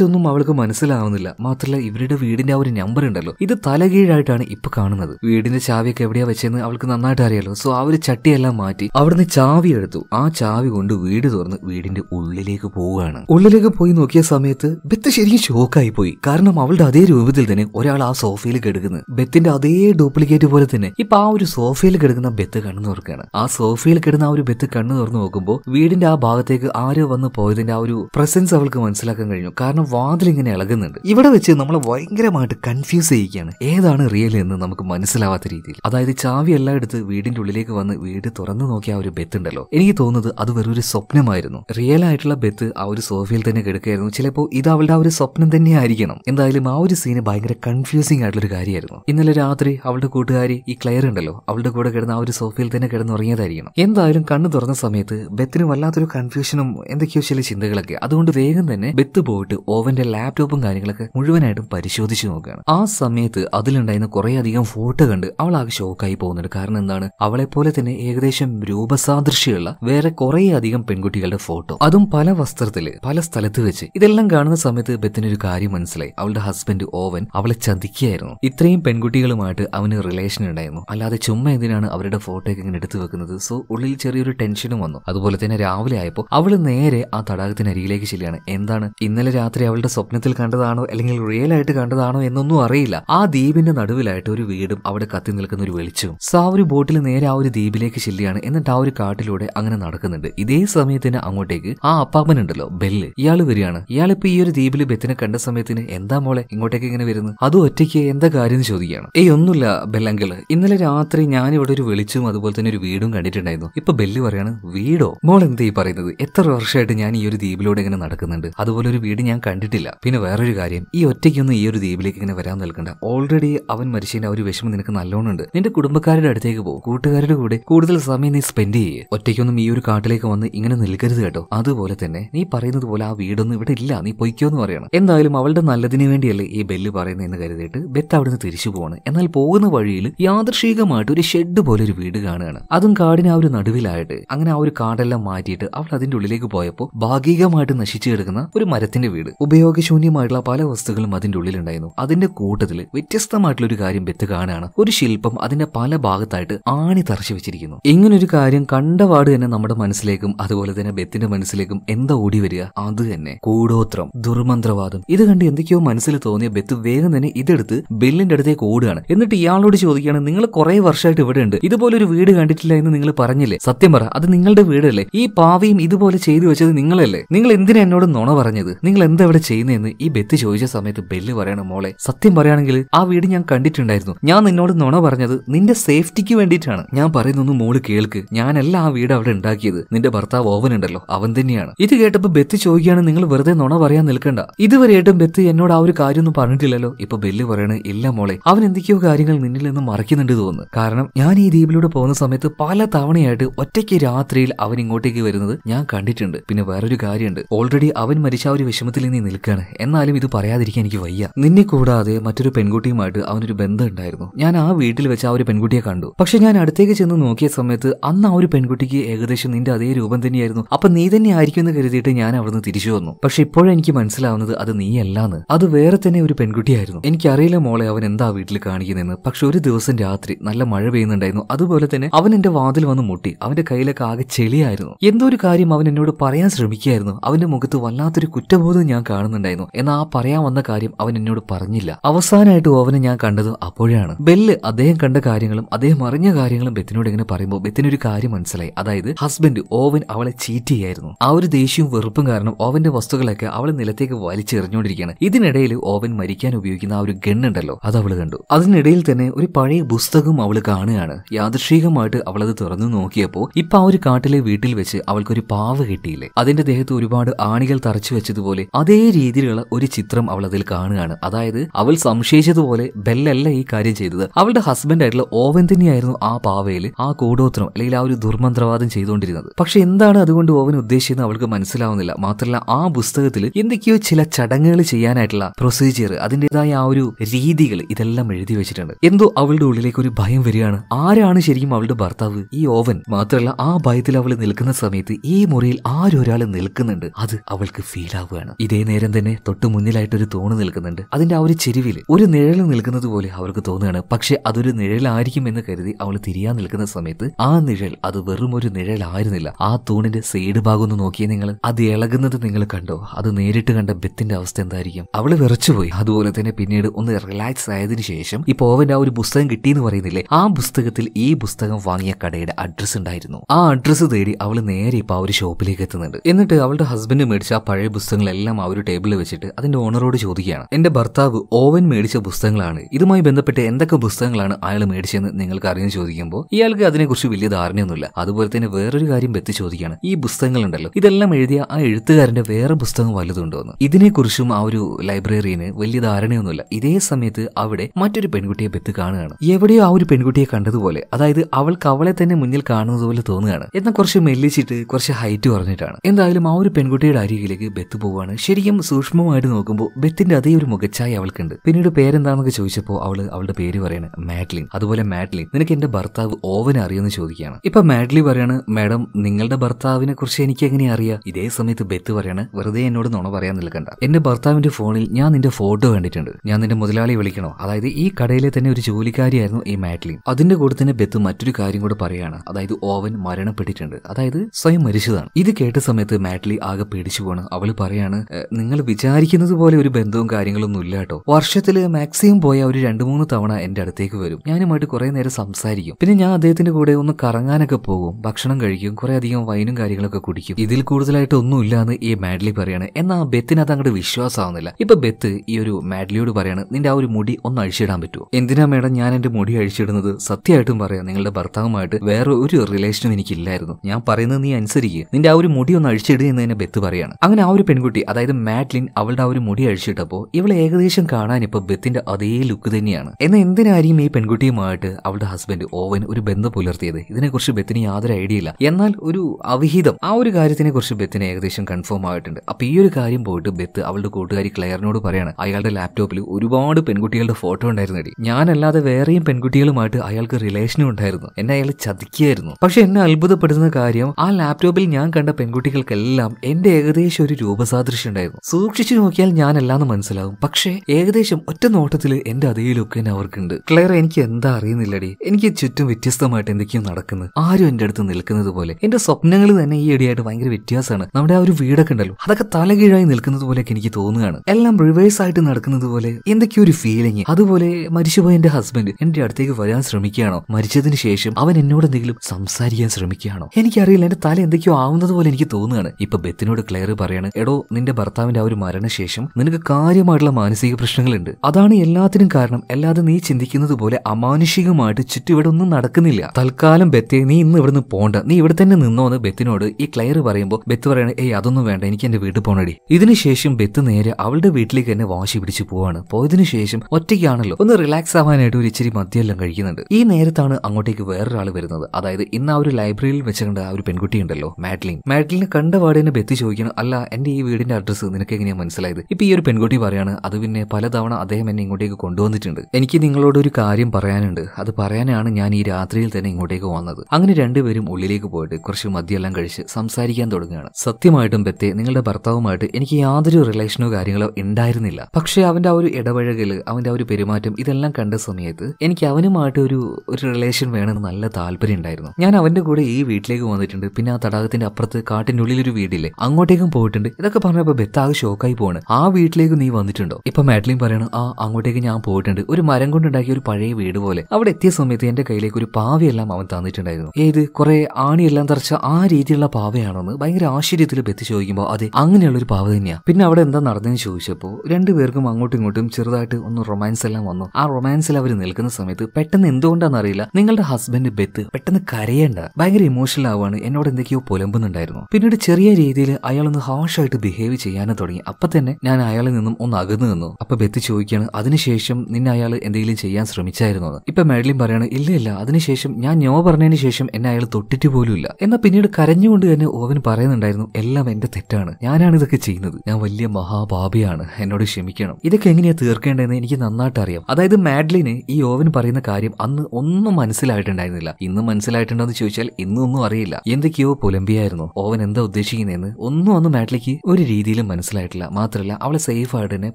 ഒന്നും അവൾക്ക് മനസ്സിലാവുന്നില്ല മാത്രമല്ല ഇവരുടെ വീടിന്റെ ആ ഒരു നമ്പർ ഉണ്ടല്ലോ ഇത് തലകീഴായിട്ടാണ് ഇപ്പൊ കാണുന്നത് വീടിന്റെ ചാവിയൊക്കെ എവിടെയാ വെച്ചെന്ന് അവൾക്ക് നന്നായിട്ട് അറിയാലോ സോ ആ ഒരു ചട്ടിയെല്ലാം മാറ്റി അവിടുന്ന് ചാവി എടുത്തു ആ ചാവി കൊണ്ട് വീട് തുറന്ന് വീടിന്റെ ഉള്ളിലേക്ക് പോവുകയാണ് ഉള്ളിലേക്ക് പോയി നോക്കിയ സമയത്ത് ബെത്ത് ശരിക്കും ഷോക്കായി പോയി കാരണം അവളുടെ അതേ രൂപത്തിൽ തന്നെ ഒരാൾ ആ സോഫയിൽ കെടുക്കുന്നത് ബെത്തിന്റെ അതേ ഡ്യൂപ്ലിക്കേറ്റ് പോലെ തന്നെ ഇപ്പൊ ആ ഒരു സോഫയിൽ കിടക്കുന്ന ബെത്ത് കണ്ണു നോക്കുകയാണ് ആ സോഫയിൽ കിടന്ന ആ ഒരു ബെത്ത് കണ്ണു തുറന്നു നോക്കുമ്പോൾ വീടിന്റെ ആ ഭാഗത്തേക്ക് ആരോ വന്ന് പോയതിന്റെ ആ ഒരു പ്രസൻസ് അവൾക്ക് മനസ്സിലാക്കാൻ കഴിഞ്ഞു കാരണം വാതിൽ ഇങ്ങനെ ഇളകുന്നുണ്ട് ഇവിടെ വെച്ച് നമ്മൾ ഭയങ്കരമായിട്ട് കൺഫ്യൂസ് ചെയ്യുകയാണ് ഏതാണ് റിയൽ എന്ന് നമുക്ക് മനസ്സിലാവാത്ത രീതിയിൽ അതായത് ചാവി എല്ലാം എടുത്ത് വീടിന്റെ ഉള്ളിലേക്ക് വന്ന് വീട് തുറന്നു നോക്കിയ ആ ഒരു ബെത്ത് ഉണ്ടല്ലോ എനിക്ക് തോന്നുന്നത് അത് വെറൊരു സ്വപ്നമായിരുന്നു റിയൽ ആയിട്ടുള്ള ബെത്ത് ആ ഒരു സോഫയിൽ തന്നെ കിടക്കുകയായിരുന്നു ചിലപ്പോൾ ഇത് അവളുടെ ആ ഒരു സ്വപ്നം തന്നെ ആയിരിക്കണം എന്തായാലും ആ ഒരു സീന് ഭയങ്കര കൺഫ്യൂസിംഗ് ആയിട്ടുള്ള ഒരു കാര്യമായിരുന്നു ഇന്നലെ രാത്രി അവളുടെ കൂട്ടുകാരി ഈ ക്ലെയർ ഉണ്ടല്ലോ അവളുടെ കൂടെ കിടന്ന ആ ഒരു സോഫയിൽ തന്നെ കിടന്നുറങ്ങിയതായിരിക്കും ചെയ്യണം എന്തായാലും കണ്ണു തുറന്ന സമയത്ത് ബെത്തിന് വല്ലാത്തൊരു കൺഫ്യൂഷനും എന്തൊക്കെയോ ചില ചിന്തകളൊക്കെ അതുകൊണ്ട് വേഗം തന്നെ ബെത്ത് പോയിട്ട് ഓവന്റെ ലാപ്ടോപ്പും കാര്യങ്ങളൊക്കെ മുഴുവനായിട്ടും പരിശോധിച്ചു നോക്കുകയാണ് ആ സമയത്ത് അതിലുണ്ടായിരുന്ന കുറെ അധികം ഫോട്ടോ കണ്ട് അവൾ ആകെ ഷോക്കായി പോകുന്നുണ്ട് കാരണം എന്താണ് അവളെ പോലെ തന്നെ ഏകദേശം രൂപസാദൃശ്യമുള്ള വേറെ കുറെ അധികം പെൺകുട്ടികളുടെ ഫോട്ടോ അതും പല വസ്ത്രത്തിൽ പല സ്ഥലത്ത് വെച്ച് ഇതെല്ലാം കാണുന്ന സമയത്ത് ബെത്തിന് ഒരു കാര്യം മനസ്സിലായി അവളുടെ ഹസ്ബൻഡ് ഓവൻ അവളെ ചതിക്കുകയായിരുന്നു ഇത്രയും പെൺകുട്ടികളുമായിട്ട് അവന് റിലേഷൻ ഉണ്ടായിരുന്നു അല്ലാതെ ചുമ്മാ എന്തിനാണ് അവരുടെ ഫോട്ടോയൊക്കെ ഇങ്ങനെ എടുത്തു വെക്കുന്നത് സോ ഉള്ളിൽ ചെറിയൊരു ടെൻഷനും വന്നു അതുപോലെ തന്നെ രാവിലെ ആയപ്പോൾ അവൾ നേരെ ആ തടാകത്തിനരികിലേക്ക് ചെല്ലുകയാണ് എന്താണ് ഇന്നലെ രാത്രി അവളുടെ സ്വപ്നത്തിൽ കണ്ടതാണോ അല്ലെങ്കിൽ റിയൽ ആയിട്ട് കണ്ടതാണോ എന്നൊന്നും അറിയില്ല ആ ദ്വീപിന്റെ നടുവിലായിട്ട് ഒരു വീടും അവിടെ കത്തി നിൽക്കുന്ന ഒരു വെളിച്ചവും സോ ആ ഒരു ബോട്ടിൽ നേരെ ആ ഒരു ദ്വീപിലേക്ക് ചെല്ലുകയാണ് എന്നിട്ട് ആ ഒരു കാട്ടിലൂടെ അങ്ങനെ നടക്കുന്നുണ്ട് ഇതേ സമയത്തിന് അങ്ങോട്ടേക്ക് ആ അപ്പാപ്പൻ ഉണ്ടല്ലോ ബെല്ല് ഇയാൾ വരികയാണ് ഇയാളിപ്പോ ഈ ഒരു ദ്വീപിൽ ബെത്തിനെ കണ്ട സമയത്തിന് എന്താ മോളെ ഇങ്ങോട്ടേക്ക് ഇങ്ങനെ വരുന്നത് അത് ഒറ്റയ്ക്ക് എന്താ കാര്യം എന്ന് ചോദിക്കുകയാണ് ഏയ് ഒന്നുമില്ല ബെല്ലങ്കിള് ഇന്നലെ രാത്രി ഞാൻ ഇവിടെ ഒരു വെളിച്ചവും അതുപോലെ തന്നെ ഒരു വീടും കണ്ടിട്ട് പറഞ്ഞിട്ടുണ്ടായിരുന്നു ഇപ്പൊ ബെല്ല് പറയാണ് വീടോ മോൾ എന്ത് ഈ പറയുന്നത് എത്ര വർഷമായിട്ട് ഞാൻ ഈ ഒരു ദ്വീപിലൂടെ ഇങ്ങനെ നടക്കുന്നുണ്ട് അതുപോലെ ഒരു വീട് ഞാൻ കണ്ടിട്ടില്ല പിന്നെ വേറൊരു കാര്യം ഈ ഒറ്റയ്ക്കൊന്നും ഈ ഒരു ദ്വീപിലേക്ക് ഇങ്ങനെ വരാൻ നിൽക്കണ്ട ഓൾറെഡി അവൻ മരിച്ചതിന്റെ ഒരു വിഷമം നിനക്ക് നല്ലോണം ഉണ്ട് നിന്റെ കുടുംബക്കാരുടെ അടുത്തേക്ക് പോകും കൂട്ടുകാരുടെ കൂടെ കൂടുതൽ സമയം നീ സ്പെൻഡ് ചെയ്യേ ഒറ്റയ്ക്കൊന്നും ഈ ഒരു കാട്ടിലേക്ക് വന്ന് ഇങ്ങനെ നിൽക്കരുത് കേട്ടോ അതുപോലെ തന്നെ നീ പറയുന്നത് പോലെ ആ വീടൊന്നും ഇവിടെ ഇല്ല നീ പൊയ്ക്കോ എന്ന് പറയണം എന്തായാലും അവളുടെ നല്ലതിന് വേണ്ടിയല്ലേ ഈ ബെല്ല് എന്ന് കരുതിയിട്ട് ബെത്ത് അവിടുന്ന് തിരിച്ചു പോവാണ് എന്നാൽ പോകുന്ന വഴിയിൽ യാദൃശികമായിട്ട് ഒരു ഷെഡ് പോലെ ഒരു വീട് കാണുകയാണ് അതും കാടിന് അങ്ങനെ ആ ഒരു നടുവിലായിട്ട് അങ്ങനെ ആ ഒരു കാടെല്ലാം മാറ്റിയിട്ട് അവൾ അതിന്റെ ഉള്ളിലേക്ക് പോയപ്പോൾ ഭാഗികമായിട്ട് നശിച്ചു കിടക്കുന്ന ഒരു മരത്തിന്റെ വീട് ഉപയോഗശൂന്യമായിട്ടുള്ള പല വസ്തുക്കളും അതിന്റെ ഉള്ളിലുണ്ടായിരുന്നു അതിന്റെ കൂട്ടത്തിൽ വ്യത്യസ്തമായിട്ടുള്ള ഒരു കാര്യം വെത്തു കാണാണ് ഒരു ശില്പം അതിന്റെ പല ഭാഗത്തായിട്ട് ആണി തറച്ചു വെച്ചിരിക്കുന്നു ഇങ്ങനൊരു കാര്യം കണ്ടപാട് തന്നെ നമ്മുടെ മനസ്സിലേക്കും അതുപോലെ തന്നെ ബെത്തിന്റെ മനസ്സിലേക്കും എന്താ ഓടി വരിക അത് തന്നെ കൂടോത്രം ദുർമന്ത്രവാദം ഇത് കണ്ട് എന്തൊക്കെയോ മനസ്സിൽ തോന്നിയ ബെത്ത് വേഗം തന്നെ ഇതെടുത്ത് ബെല്ലിന്റെ അടുത്തേക്ക് ഓടുകയാണ് എന്നിട്ട് ഇയാളോട് ചോദിക്കുകയാണ് നിങ്ങൾ കുറെ വർഷമായിട്ട് ഇവിടെ ഉണ്ട് ഇതുപോലെ ഒരു വീട് കണ്ടിട്ടില്ല എന്ന് നിങ്ങൾ പറഞ്ഞില്ലേ സത്യം പറ അത് നിങ്ങളുടെ വീടല്ലേ ഈ പാവിയും ഇതുപോലെ ചെയ്തു വെച്ചത് നിങ്ങളല്ലേ നിങ്ങൾ എന്തിനാ എന്നോട് നുണ പറഞ്ഞത് നിങ്ങൾ എന്താ ഇവിടെ ചെയ്യുന്നതെന്ന് ഈ ബെത്ത് ചോദിച്ച സമയത്ത് ബെല്ല് പറയണ മോളെ സത്യം പറയുകയാണെങ്കിൽ ആ വീട് ഞാൻ കണ്ടിട്ടുണ്ടായിരുന്നു ഞാൻ നിന്നോട് നുണ പറഞ്ഞത് നിന്റെ സേഫ്റ്റിക്ക് വേണ്ടിയിട്ടാണ് ഞാൻ പറയുന്നൊന്ന് മോള് കേൾക്ക് ഞാനല്ല ആ വീട് അവിടെ ഉണ്ടാക്കിയത് നിന്റെ ഭർത്താവ് ഓവൻ ഉണ്ടല്ലോ അവൻ തന്നെയാണ് ഇത് കേട്ടപ്പോൾ ബെത്ത് ചോദിക്കുകയാണ് നിങ്ങൾ വെറുതെ നുണ പറയാൻ നിൽക്കണ്ട ഇതുവരെയായിട്ടും ബെത്ത് എന്നോട് ആ ഒരു കാര്യമൊന്നും പറഞ്ഞിട്ടില്ലല്ലോ ഇപ്പൊ ബെല്ല് പറയണേ ഇല്ല മോളെ അവൻ എന്തൊക്കെയോ കാര്യങ്ങൾ നിന്നിൽ നിന്ന് മറയ്ക്കുന്നുണ്ട് തോന്നുന്നു കാരണം ഞാൻ ഈ ദ്വീപിലൂടെ പോകുന്ന സമയത്ത് പല തവണയായിട്ട് ഒറ്റയ്ക്ക് രാത്രിയിൽ അവൻ ഇങ്ങോട്ടേക്ക് വരുന്നത് ഞാൻ കണ്ടിട്ടുണ്ട് പിന്നെ വേറൊരു കാര്യമുണ്ട് ഓൾറെഡി അവൻ മരിച്ച ഒരു വിഷമത്തിൽ നീ നിൽക്കുകയാണ് എന്നാലും ഇത് പറയാതിരിക്കാൻ എനിക്ക് വയ്യ നിന്നെ കൂടാതെ മറ്റൊരു പെൺകുട്ടിയുമായിട്ട് അവനൊരു ബന്ധം ഉണ്ടായിരുന്നു ഞാൻ ആ വീട്ടിൽ വെച്ച് ആ ഒരു പെൺകുട്ടിയെ കണ്ടു പക്ഷെ ഞാൻ അടുത്തേക്ക് ചെന്ന് നോക്കിയ സമയത്ത് അന്ന് ആ ഒരു പെൺകുട്ടിക്ക് ഏകദേശം നിന്റെ അതേ രൂപം തന്നെയായിരുന്നു അപ്പൊ നീ തന്നെ ആയിരിക്കും എന്ന് കരുതിയിട്ട് ഞാൻ അവിടുന്ന് തിരിച്ചു വന്നു പക്ഷെ ഇപ്പോഴെനിക്ക് മനസ്സിലാവുന്നത് അത് നീയല്ലാന്ന് അത് വേറെ തന്നെ ഒരു പെൺകുട്ടിയായിരുന്നു എനിക്കറിയില്ല മോളെ അവൻ എന്താ വീട്ടിൽ കാണിക്കുന്നതെന്ന് പക്ഷെ ഒരു ദിവസം രാത്രി നല്ല മഴ പെയ്യുന്നുണ്ടായിരുന്നു അതുപോലെ തന്നെ അവൻ എന്റെ വാതിൽ വന്ന് മുട്ടി അവന്റെ കയ്യിലൊക്കെ ആകെ ചെളിയായിരുന്നു എന്തോ ഒരു കാര്യം അവൻ എന്നോട് പറയാൻ ശ്രമിക്കുകയായിരുന്നു അവന്റെ മുഖത്ത് വല്ലാത്തൊരു കുറ്റബോധം ഞാൻ കാണുന്നുണ്ടായിരുന്നു എന്നാൽ ആ പറയാൻ വന്ന കാര്യം അവൻ എന്നോട് പറഞ്ഞില്ല അവസാനമായിട്ട് ഓവനെ ഞാൻ കണ്ടത് അപ്പോഴാണ് ബെല്ല് അദ്ദേഹം കണ്ട കാര്യങ്ങളും അദ്ദേഹം അറിഞ്ഞ കാര്യങ്ങളും ബെത്തിനോട് ഇങ്ങനെ പറയുമ്പോൾ ബെത്തിനൊരു കാര്യം മനസ്സിലായി അതായത് ഹസ്ബൻഡ് ഓവൻ അവളെ ചീറ്റ് ചെയ്യായിരുന്നു ആ ഒരു ദേഷ്യവും വെറുപ്പും കാരണം ഓവന്റെ വസ്തുക്കളൊക്കെ അവൾ നിലത്തേക്ക് വലിച്ചെറിഞ്ഞുകൊണ്ടിരിക്കുകയാണ് ഇതിനിടയിൽ ഓവൻ മരിക്കാൻ ഉപയോഗിക്കുന്ന ആ ഒരു ഗൺ ഉണ്ടല്ലോ അത് അവള് കണ്ടു അതിനിടയിൽ തന്നെ ഒരു പഴയ പുസ്തകം അവള് കാണുകയാണ് യാദൃശികമായിട്ട് അവളത് തുറന്നു തുറന്നു നോക്കിയപ്പോൾ ഇപ്പൊ ആ ഒരു കാട്ടിലെ വീട്ടിൽ വെച്ച് അവൾക്കൊരു പാവ് കിട്ടിയില്ലേ അതിന്റെ ദേഹത്ത് ഒരുപാട് ആണികൾ തറച്ചു വെച്ചതുപോലെ അതേ രീതിയിലുള്ള ഒരു ചിത്രം അവൾ അതിൽ കാണുകയാണ് അതായത് അവൾ സംശയിച്ചതുപോലെ ബെല്ലല്ല ഈ കാര്യം ചെയ്തത് അവളുടെ ഹസ്ബൻഡ് ആയിട്ടുള്ള ഓവൻ തന്നെയായിരുന്നു ആ പാവയിൽ ആ കൂടോത്രം അല്ലെങ്കിൽ ആ ഒരു ദുർമന്ത്രവാദം ചെയ്തുകൊണ്ടിരുന്നത് പക്ഷെ എന്താണ് അതുകൊണ്ട് ഓവൻ ഉദ്ദേശിച്ചത് അവൾക്ക് മനസ്സിലാവുന്നില്ല മാത്രമല്ല ആ പുസ്തകത്തിൽ എന്തൊക്കെയോ ചില ചടങ്ങുകൾ ചെയ്യാനായിട്ടുള്ള പ്രൊസീജിയർ അതിൻ്റെതായ ആ ഒരു രീതികൾ ഇതെല്ലാം എഴുതി വെച്ചിട്ടുണ്ട് എന്തോ അവളുടെ ഉള്ളിലേക്ക് ഒരു ഭയം വരികയാണ് ആരാണ് ശരിക്കും അവളുടെ ഭർത്താവ് ഈ ഓവൻ മാത്രമല്ല ആ ഭയത്തിൽ അവൾ നിൽക്കുന്ന സമയത്ത് ഈ മുറിയിൽ ആരൊരാൾ നിൽക്കുന്നുണ്ട് അത് അവൾക്ക് ഫീൽ ആവുകയാണ് ഇതേ നേരം തന്നെ തൊട്ട് മുന്നിലായിട്ട് ഒരു തോണ് നിൽക്കുന്നുണ്ട് അതിന്റെ ആ ഒരു ചെരുവിൽ ഒരു നിഴൽ നിൽക്കുന്നത് പോലെ അവൾക്ക് തോന്നുകയാണ് പക്ഷെ അതൊരു നിഴലായിരിക്കും എന്ന് കരുതി അവൾ തിരിയാൻ നിൽക്കുന്ന സമയത്ത് ആ നിഴൽ അത് വെറും ഒരു നിഴലായിരുന്നില്ല ആ തൂണിന്റെ സൈഡ് ഭാഗം ഒന്ന് നോക്കിയേ നിങ്ങൾ അത് ഇളകുന്നത് നിങ്ങൾ കണ്ടോ അത് നേരിട്ട് കണ്ട ബെത്തിന്റെ അവസ്ഥ എന്തായിരിക്കും അവൾ വിറച്ചുപോയി അതുപോലെ തന്നെ പിന്നീട് ഒന്ന് റിലാക്സ് ആയതിനു ശേഷം ഇപ്പോൾ അവൻ ആ ഒരു പുസ്തകം കിട്ടിയെന്ന് പറയുന്നില്ലേ ആ പുസ്തകത്തിൽ ഈ പുസ്തകം വാങ്ങിയ കടയുടെ അഡ്രസ്സ് ഉണ്ടായിരുന്നു ആ അഡ്രസ്സ് തേടി അവൾ നേരെ ഇപ്പൊ ആ ഒരു ഷോപ്പിലേക്ക് എത്തുന്നുണ്ട് എന്നിട്ട് അവളുടെ ഹസ്ബൻഡ് മേടിച്ച ആ പഴയ പുസ്തകങ്ങളെല്ലാം ആ ഒരു ടേബിളിൽ വെച്ചിട്ട് അതിന്റെ ഓണറോട് ചോദിക്കുകയാണ് എന്റെ ഭർത്താവ് ഓവൻ മേടിച്ച പുസ്തകങ്ങളാണ് ഇതുമായി ബന്ധപ്പെട്ട് എന്തൊക്കെ പുസ്തകങ്ങളാണ് അയാൾ മേടിച്ചതെന്ന് നിങ്ങൾക്ക് അറിയാൻ ചോദിക്കുമ്പോൾ ഇയാൾക്ക് അതിനെക്കുറിച്ച് വലിയ ധാരണയൊന്നുമില്ല അതുപോലെ തന്നെ വേറൊരു കാര്യം വെത്തി ചോദിക്കുകയാണ് ഈ പുസ്തകങ്ങളുണ്ടല്ലോ ഇതെല്ലാം എഴുതിയ ആ എഴുത്തുകാരന്റെ വേറെ പുസ്തകം വലുതുണ്ടോന്ന് ഇതിനെക്കുറിച്ചും ആ ഒരു ലൈബ്രറിന് വലിയ ധാരണയൊന്നുമില്ല ഇതേ സമയത്ത് അവിടെ മറ്റൊരു പെൺകുട്ടിയെ ബെത്ത് കാണുകയാണ് എവിടെയോ ആ ഒരു പെൺകുട്ടിയെ കണ്ടതുപോലെ അതായത് അവൾക്ക് അവളെ തന്നെ മുന്നിൽ കാണുന്നത് പോലെ തോന്നുകയാണ് എന്നാൽ കുറച്ച് മെല്ലിച്ചിട്ട് കുറച്ച് ഹൈറ്റ് കുറഞ്ഞിട്ടാണ് എന്തായാലും ആ ഒരു പെൺകുട്ടിയുടെ അരികിലേക്ക് ബെത്ത് പോവാണ് ശരിക്കും സൂക്ഷ്മമായിട്ട് നോക്കുമ്പോൾ ബെത്തിന്റെ അതേ ഒരു മുഖച്ചായ അവൾക്കുണ്ട് പിന്നീട് പേരെന്താണെന്നൊക്കെ ചോദിച്ചപ്പോൾ അവള് അവളുടെ പേര് പറയാണ് മാഡ്ലിൻ അതുപോലെ മാഡ്ലിൻ നിനക്ക് എന്റെ ഭർത്താവ് ഓവൻ അറിയുമെന്ന് ചോദിക്കുകയാണ് ഇപ്പൊ മാഡ്ലി പറയാണ് മാഡം നിങ്ങളുടെ ഭർത്താവിനെ കുറിച്ച് എനിക്ക് എങ്ങനെ അറിയാം ഇതേ സമയത്ത് ബെത്ത് പറയാണ് വെറുതെ എന്നോട് നുണ പറയാൻ നിൽക്കണ്ട എന്റെ ഭർത്താവിന്റെ ഫോണിൽ ഞാൻ നിന്റെ ഫോട്ടോ കണ്ടിട്ടുണ്ട് ഞാൻ നിന്റെ മുതലാളി വിളിക്കണോ അതായത് ഈ കടയിലെ തന്നെ ഒരു ജോലിക്കാരിയായിരുന്നു ഈ മാറ്റ്ലിൻ അതിന്റെ കൂടെ തന്നെ ബെത്ത് മറ്റൊരു കാര്യം കൂടെ പറയാണ് മരിക്കുകയാണ് അതായത് ഓവൻ മരണപ്പെട്ടിട്ടുണ്ട് അതായത് സ്വയം മരിച്ചതാണ് ഇത് കേട്ട സമയത്ത് മാറ്റ്ലി ആകെ പേടിച്ചു പോണ് അവൾ പറയാണ് നിങ്ങൾ വിചാരിക്കുന്നത് പോലെ ഒരു ബന്ധവും കാര്യങ്ങളൊന്നും ഇല്ല കേട്ടോ വർഷത്തിൽ മാക്സിമം പോയ ഒരു രണ്ട് മൂന്ന് തവണ എന്റെ അടുത്തേക്ക് വരും ഞാനുമായിട്ട് കുറെ നേരം സംസാരിക്കും പിന്നെ ഞാൻ അദ്ദേഹത്തിന്റെ കൂടെ ഒന്ന് കറങ്ങാനൊക്കെ പോകും ഭക്ഷണം കഴിക്കും കുറെ അധികം വൈനും കാര്യങ്ങളൊക്കെ കുടിക്കും ഇതിൽ കൂടുതലായിട്ട് ഒന്നും എന്ന് ഈ മാഡ്ലി പറയാണ് എന്നാ ബെത്തിന് അത് അങ്ങോട്ട് വിശ്വാസമാവുന്നില്ല ഇപ്പൊ ബെത്ത് ഈ ഒരു മാഡ്ലിയോട് പറയാണ് നിന്റെ ആ ഒരു മുടി ഒന്ന് അഴിച്ചിടാൻ പറ്റുമോ എന്തിനാ മേഡം ഞാൻ എന്റെ മുടി അഴിച്ചിടുന്നത് സത്യമായിട്ടും പറയാം നിങ്ങളുടെ ഭർത്താവുമായിട്ട് വേറെ വേറെ ഒരു റിലേഷനും എനിക്കില്ലായിരുന്നു ഞാൻ പറയുന്നത് നീ അനുസരിക്കുക നിന്റെ ആ ഒരു മുടി ഒന്ന് അഴിച്ചിടുക എന്ന് തന്നെ ബെത്ത് പറയാണ് അങ്ങനെ ആ ഒരു പെൺകുട്ടി അതായത് മാറ്റ്ലിൻ അവളുടെ ആ ഒരു മുടി അഴിച്ചിട്ടപ്പോ ഇവളെ ഏകദേശം കാണാൻ ഇപ്പൊ ബെത്തിന്റെ അതേ ലുക്ക് തന്നെയാണ് എന്നാൽ എന്തിനായിരിക്കും ഈ പെൺകുട്ടിയുമായിട്ട് അവളുടെ ഹസ്ബൻഡ് ഓവൻ ഒരു ബന്ധം പുലർത്തിയത് ഇതിനെക്കുറിച്ച് ബെത്തിന് യാതൊരു ഐഡിയ ഇല്ല എന്നാൽ ഒരു അവിഹിതം ആ ഒരു കാര്യത്തിനെ കുറിച്ച് ബെത്തിന് ഏകദേശം കൺഫേം ആയിട്ടുണ്ട് അപ്പൊ ഈ ഒരു കാര്യം പോയിട്ട് ബെത്ത് അവളുടെ കൂട്ടുകാരി ക്ലെയറിനോട് പറയാണ് അയാളുടെ ലാപ്ടോപ്പിൽ ഒരുപാട് പെൺകുട്ടികളുടെ ഫോട്ടോ ഉണ്ടായിരുന്നടി ഞാനല്ലാതെ വേറെയും പെൺകുട്ടികളുമായിട്ട് അയാൾക്ക് റിലേഷനും ഉണ്ടായിരുന്നു എന്നെ അയാൾ ഇരിക്കുകയായിരുന്നു പക്ഷെ എന്നെ അത്ഭുതപ്പെടുന്ന കാര്യം ആ ലാപ്ടോപ്പിൽ ഞാൻ കണ്ട പെൺകുട്ടികൾക്കെല്ലാം എന്റെ ഏകദേശം ഒരു രൂപസാദൃശ്യം ഉണ്ടായിരുന്നു സൂക്ഷിച്ചു നോക്കിയാൽ ഞാനല്ലാന്ന് മനസ്സിലാവും പക്ഷേ ഏകദേശം ഒറ്റ നോട്ടത്തിൽ എന്റെ അതേ തന്നെ അവർക്കുണ്ട് ക്ലെയർ എനിക്ക് എന്താ അറിയുന്നില്ലടി എനിക്ക് ചുറ്റും വ്യത്യസ്തമായിട്ട് എന്തൊക്കെയോ നടക്കുന്നത് ആരും എന്റെ അടുത്ത് നിൽക്കുന്നത് പോലെ എന്റെ സ്വപ്നങ്ങൾ തന്നെ ഈ ഇടയായിട്ട് ഭയങ്കര വ്യത്യാസമാണ് നമ്മുടെ ആ ഒരു വീടൊക്കെ ഉണ്ടല്ലോ അതൊക്കെ തലകീഴായി നിൽക്കുന്നത് പോലെയൊക്കെ എനിക്ക് തോന്നുകയാണ് എല്ലാം റിവേഴ്സ് ആയിട്ട് നടക്കുന്നത് പോലെ എന്തൊക്കെയോ ഒരു ഫീലിംഗ് അതുപോലെ മരിച്ചുപോയ എന്റെ ഹസ്ബൻഡ് എന്റെ അടുത്തേക്ക് വരാൻ ശ്രമിക്കുകയാണോ മരിച്ചതിന് ശേഷം അവൻ എന്നോട് ആരോടെങ്കിലും സംസാരിക്കാൻ ശ്രമിക്കുകയാണോ എനിക്കറിയില്ല എന്റെ തല എന്തൊക്കെയോ ആവുന്നത് പോലെ എനിക്ക് തോന്നുകയാണ് ഇപ്പൊ ബെത്തിനോട് ക്ലെയർ പറയാണ് എടോ നിന്റെ ഭർത്താവിന്റെ ആ ഒരു മരണശേഷം നിനക്ക് കാര്യമായിട്ടുള്ള മാനസിക പ്രശ്നങ്ങളുണ്ട് അതാണ് എല്ലാത്തിനും കാരണം അല്ലാതെ നീ ചിന്തിക്കുന്നത് പോലെ അമാനുഷികമായിട്ട് ചുറ്റുവിടെ ഒന്നും നടക്കുന്നില്ല തൽക്കാലം ബെത്തെ നീ ഇന്ന് ഇവിടുന്ന് പോണ്ട നീ ഇവിടെ തന്നെ നിന്നോന്ന് ബെത്തിനോട് ഈ ക്ലെയർ പറയുമ്പോൾ ബെത്ത് പറയണ ഏയ് അതൊന്നും വേണ്ട എനിക്ക് എന്റെ വീട്ടിൽ പോണടി ഇതിനുശേഷം ബെത്ത് നേരെ അവളുടെ വീട്ടിലേക്ക് തന്നെ വാശി പിടിച്ച് പോവാണ് പോയതിനു ശേഷം ഒറ്റയ്ക്കാണല്ലോ ഒന്ന് റിലാക്സ് ആവാനായിട്ട് ഒരു ഇച്ചിരി മദ്യമെല്ലാം കഴിക്കുന്നുണ്ട് ഈ നേരത്താണ് അങ്ങോട്ടേക്ക് വേറൊരാൾ വരുന്നത് അതായത് ഇന്ന് ആ ഒരു ലൈബ്രറിയിൽ വെച്ച് കണ്ട ആ ഒരു പെൺകുട്ടി ഉണ്ടല്ലോ മാഡ്ലിൻ മാഡ്ലിനെ കണ്ട പാടിനെ ബെത്തി ചോദിക്കണം അല്ല എന്റെ ഈ വീടിന്റെ അഡ്രസ്സ് നിനക്ക് എങ്ങനെയാ മനസ്സിലായത് ഇപ്പൊ ഈ ഒരു പെൺകുട്ടി പറയാണ് അത് പിന്നെ പലതവണ അദ്ദേഹം എന്നെ ഇങ്ങോട്ടേക്ക് കൊണ്ടുവന്നിട്ടുണ്ട് എനിക്ക് നിങ്ങളോട് ഒരു കാര്യം പറയാനുണ്ട് അത് പറയാനാണ് ഞാൻ ഈ രാത്രിയിൽ തന്നെ ഇങ്ങോട്ടേക്ക് വന്നത് അങ്ങനെ രണ്ടുപേരും ഉള്ളിലേക്ക് പോയിട്ട് കുറച്ച് മദ്യമെല്ലാം കഴിച്ച് സംസാരിക്കാൻ തുടങ്ങുകയാണ് സത്യമായിട്ടും ബെത്തെ നിങ്ങളുടെ ഭർത്താവുമായിട്ട് എനിക്ക് യാതൊരു റിലേഷനോ കാര്യങ്ങളോ ഉണ്ടായിരുന്നില്ല പക്ഷെ അവന്റെ ആ ഒരു ഇടപഴകല് അവന്റെ ആ ഒരു പെരുമാറ്റം ഇതെല്ലാം കണ്ട സമയത്ത് എനിക്ക് അവനുമായിട്ട് ഒരു ഒരു റിലേഷൻ വേണമെന്ന് നല്ല താല്പര്യം ഉണ്ടായിരുന്നു ഞാൻ അവന്റെ കൂടെ ഈ വീട്ടിലേക്ക് വന്നിട്ടുണ്ട് പിന്നെ ആ തടാകത്തിന്റെ അപ്പുറത്ത് ഒരു വീടില്ലേ അങ്ങോട്ടേക്കും പോയിട്ടുണ്ട് ഇതൊക്കെ ബെത്ത ആകെ ഷോക്കായി പോണ് ആ വീട്ടിലേക്ക് നീ വന്നിട്ടുണ്ടോ ഇപ്പൊ മാഡ്ലിൻ പറയണം ആ അങ്ങോട്ടേക്ക് ഞാൻ പോയിട്ടുണ്ട് ഒരു മരം കൊണ്ടുണ്ടാക്കിയ ഒരു പഴയ വീട് പോലെ അവിടെ എത്തിയ സമയത്ത് എന്റെ കയ്യിലേക്ക് ഒരു പാവയെല്ലാം അവൻ തന്നിട്ടുണ്ടായിരുന്നു ഏത് കുറെ ആണിയെല്ലാം തറച്ച ആ രീതിയിലുള്ള പാവയാണോന്ന് ഭയങ്കര ആശ്ചര്യത്തിൽ ബെത്തി ചോദിക്കുമ്പോൾ അതെ അങ്ങനെയുള്ള ഒരു പാവ തന്നെയാണ് പിന്നെ അവിടെ എന്താ നടന്നതെന്ന് ചോദിച്ചപ്പോൾ രണ്ടുപേർക്കും അങ്ങോട്ടും ഇങ്ങോട്ടും ചെറുതായിട്ട് ഒന്ന് റൊമാൻസ് എല്ലാം വന്നു ആ റൊമാൻസിൽ അവർ നിൽക്കുന്ന സമയത്ത് പെട്ടെന്ന് എന്തുകൊണ്ടാണെന്ന് അറിയില്ല നിങ്ങളുടെ ഹസ്ബൻഡ് ബെത്ത് പെട്ടെന്ന് കരയേണ്ട ഭയങ്കര ഇമോഷണൽ ആവാണ് എന്നോട് എന്തൊക്കെയോ പുലമ്പുന്നുണ്ടായിരുന്നു പിന്നീട് ചെറിയ രീതിയിൽ അയാൾ ഹാഷ് ഹാഷായിട്ട് ബിഹേവ് ചെയ്യാനും തുടങ്ങി അപ്പൊ തന്നെ ഞാൻ അയാളിൽ നിന്നും ഒന്ന് അകന്നു നിന്നു അപ്പൊ ബെത്തി ചോദിക്കുകയാണ് അതിനുശേഷം നിന്നെ അയാൾ എന്തെങ്കിലും ചെയ്യാൻ ശ്രമിച്ചായിരുന്നു ഇപ്പൊ മാഡലിൻ പറയാണ് ഇല്ല ഇല്ല അതിനുശേഷം ഞാൻ ഞോ പറഞ്ഞതിന് ശേഷം എന്നെ അയാൾ തൊട്ടിട്ട് പോലുമില്ല എന്നാൽ പിന്നീട് കരഞ്ഞുകൊണ്ട് തന്നെ ഓവൻ പറയുന്നുണ്ടായിരുന്നു എല്ലാം എന്റെ തെറ്റാണ് ഞാനാണ് ഇതൊക്കെ ചെയ്യുന്നത് ഞാൻ വലിയ മഹാബാബിയാണ് എന്നോട് ക്ഷമിക്കണം ഇതൊക്കെ എങ്ങനെയാ തീർക്കേണ്ടതെന്ന് എനിക്ക് നന്നായിട്ട് അറിയാം അതായത് മാഡ്ലിന് ഈ ഓവൻ പറയുന്ന കാര്യം അന്ന് ഒന്നും മനസ്സിലായിട്ടുണ്ടായിരുന്നില്ല ഇന്ന് മനസ്സിലായിട്ടുണ്ടോ എന്ന് ചോദിച്ചാൽ ഇന്നൊന്നും അറിയില്ല എന്തൊക്കെയോ പുലമ്പിയായിരുന്നു ഓവൻ എന്താ ഉദ്ദേശിക്കുന്നതെന്ന് ഒന്നും ഒന്നും മാറ്റിലേക്ക് ഒരു രീതിയിലും മനസ്സിലായിട്ടില്ല മാത്രമല്ല അവളെ സേഫ് ആയിട്ട് തന്നെ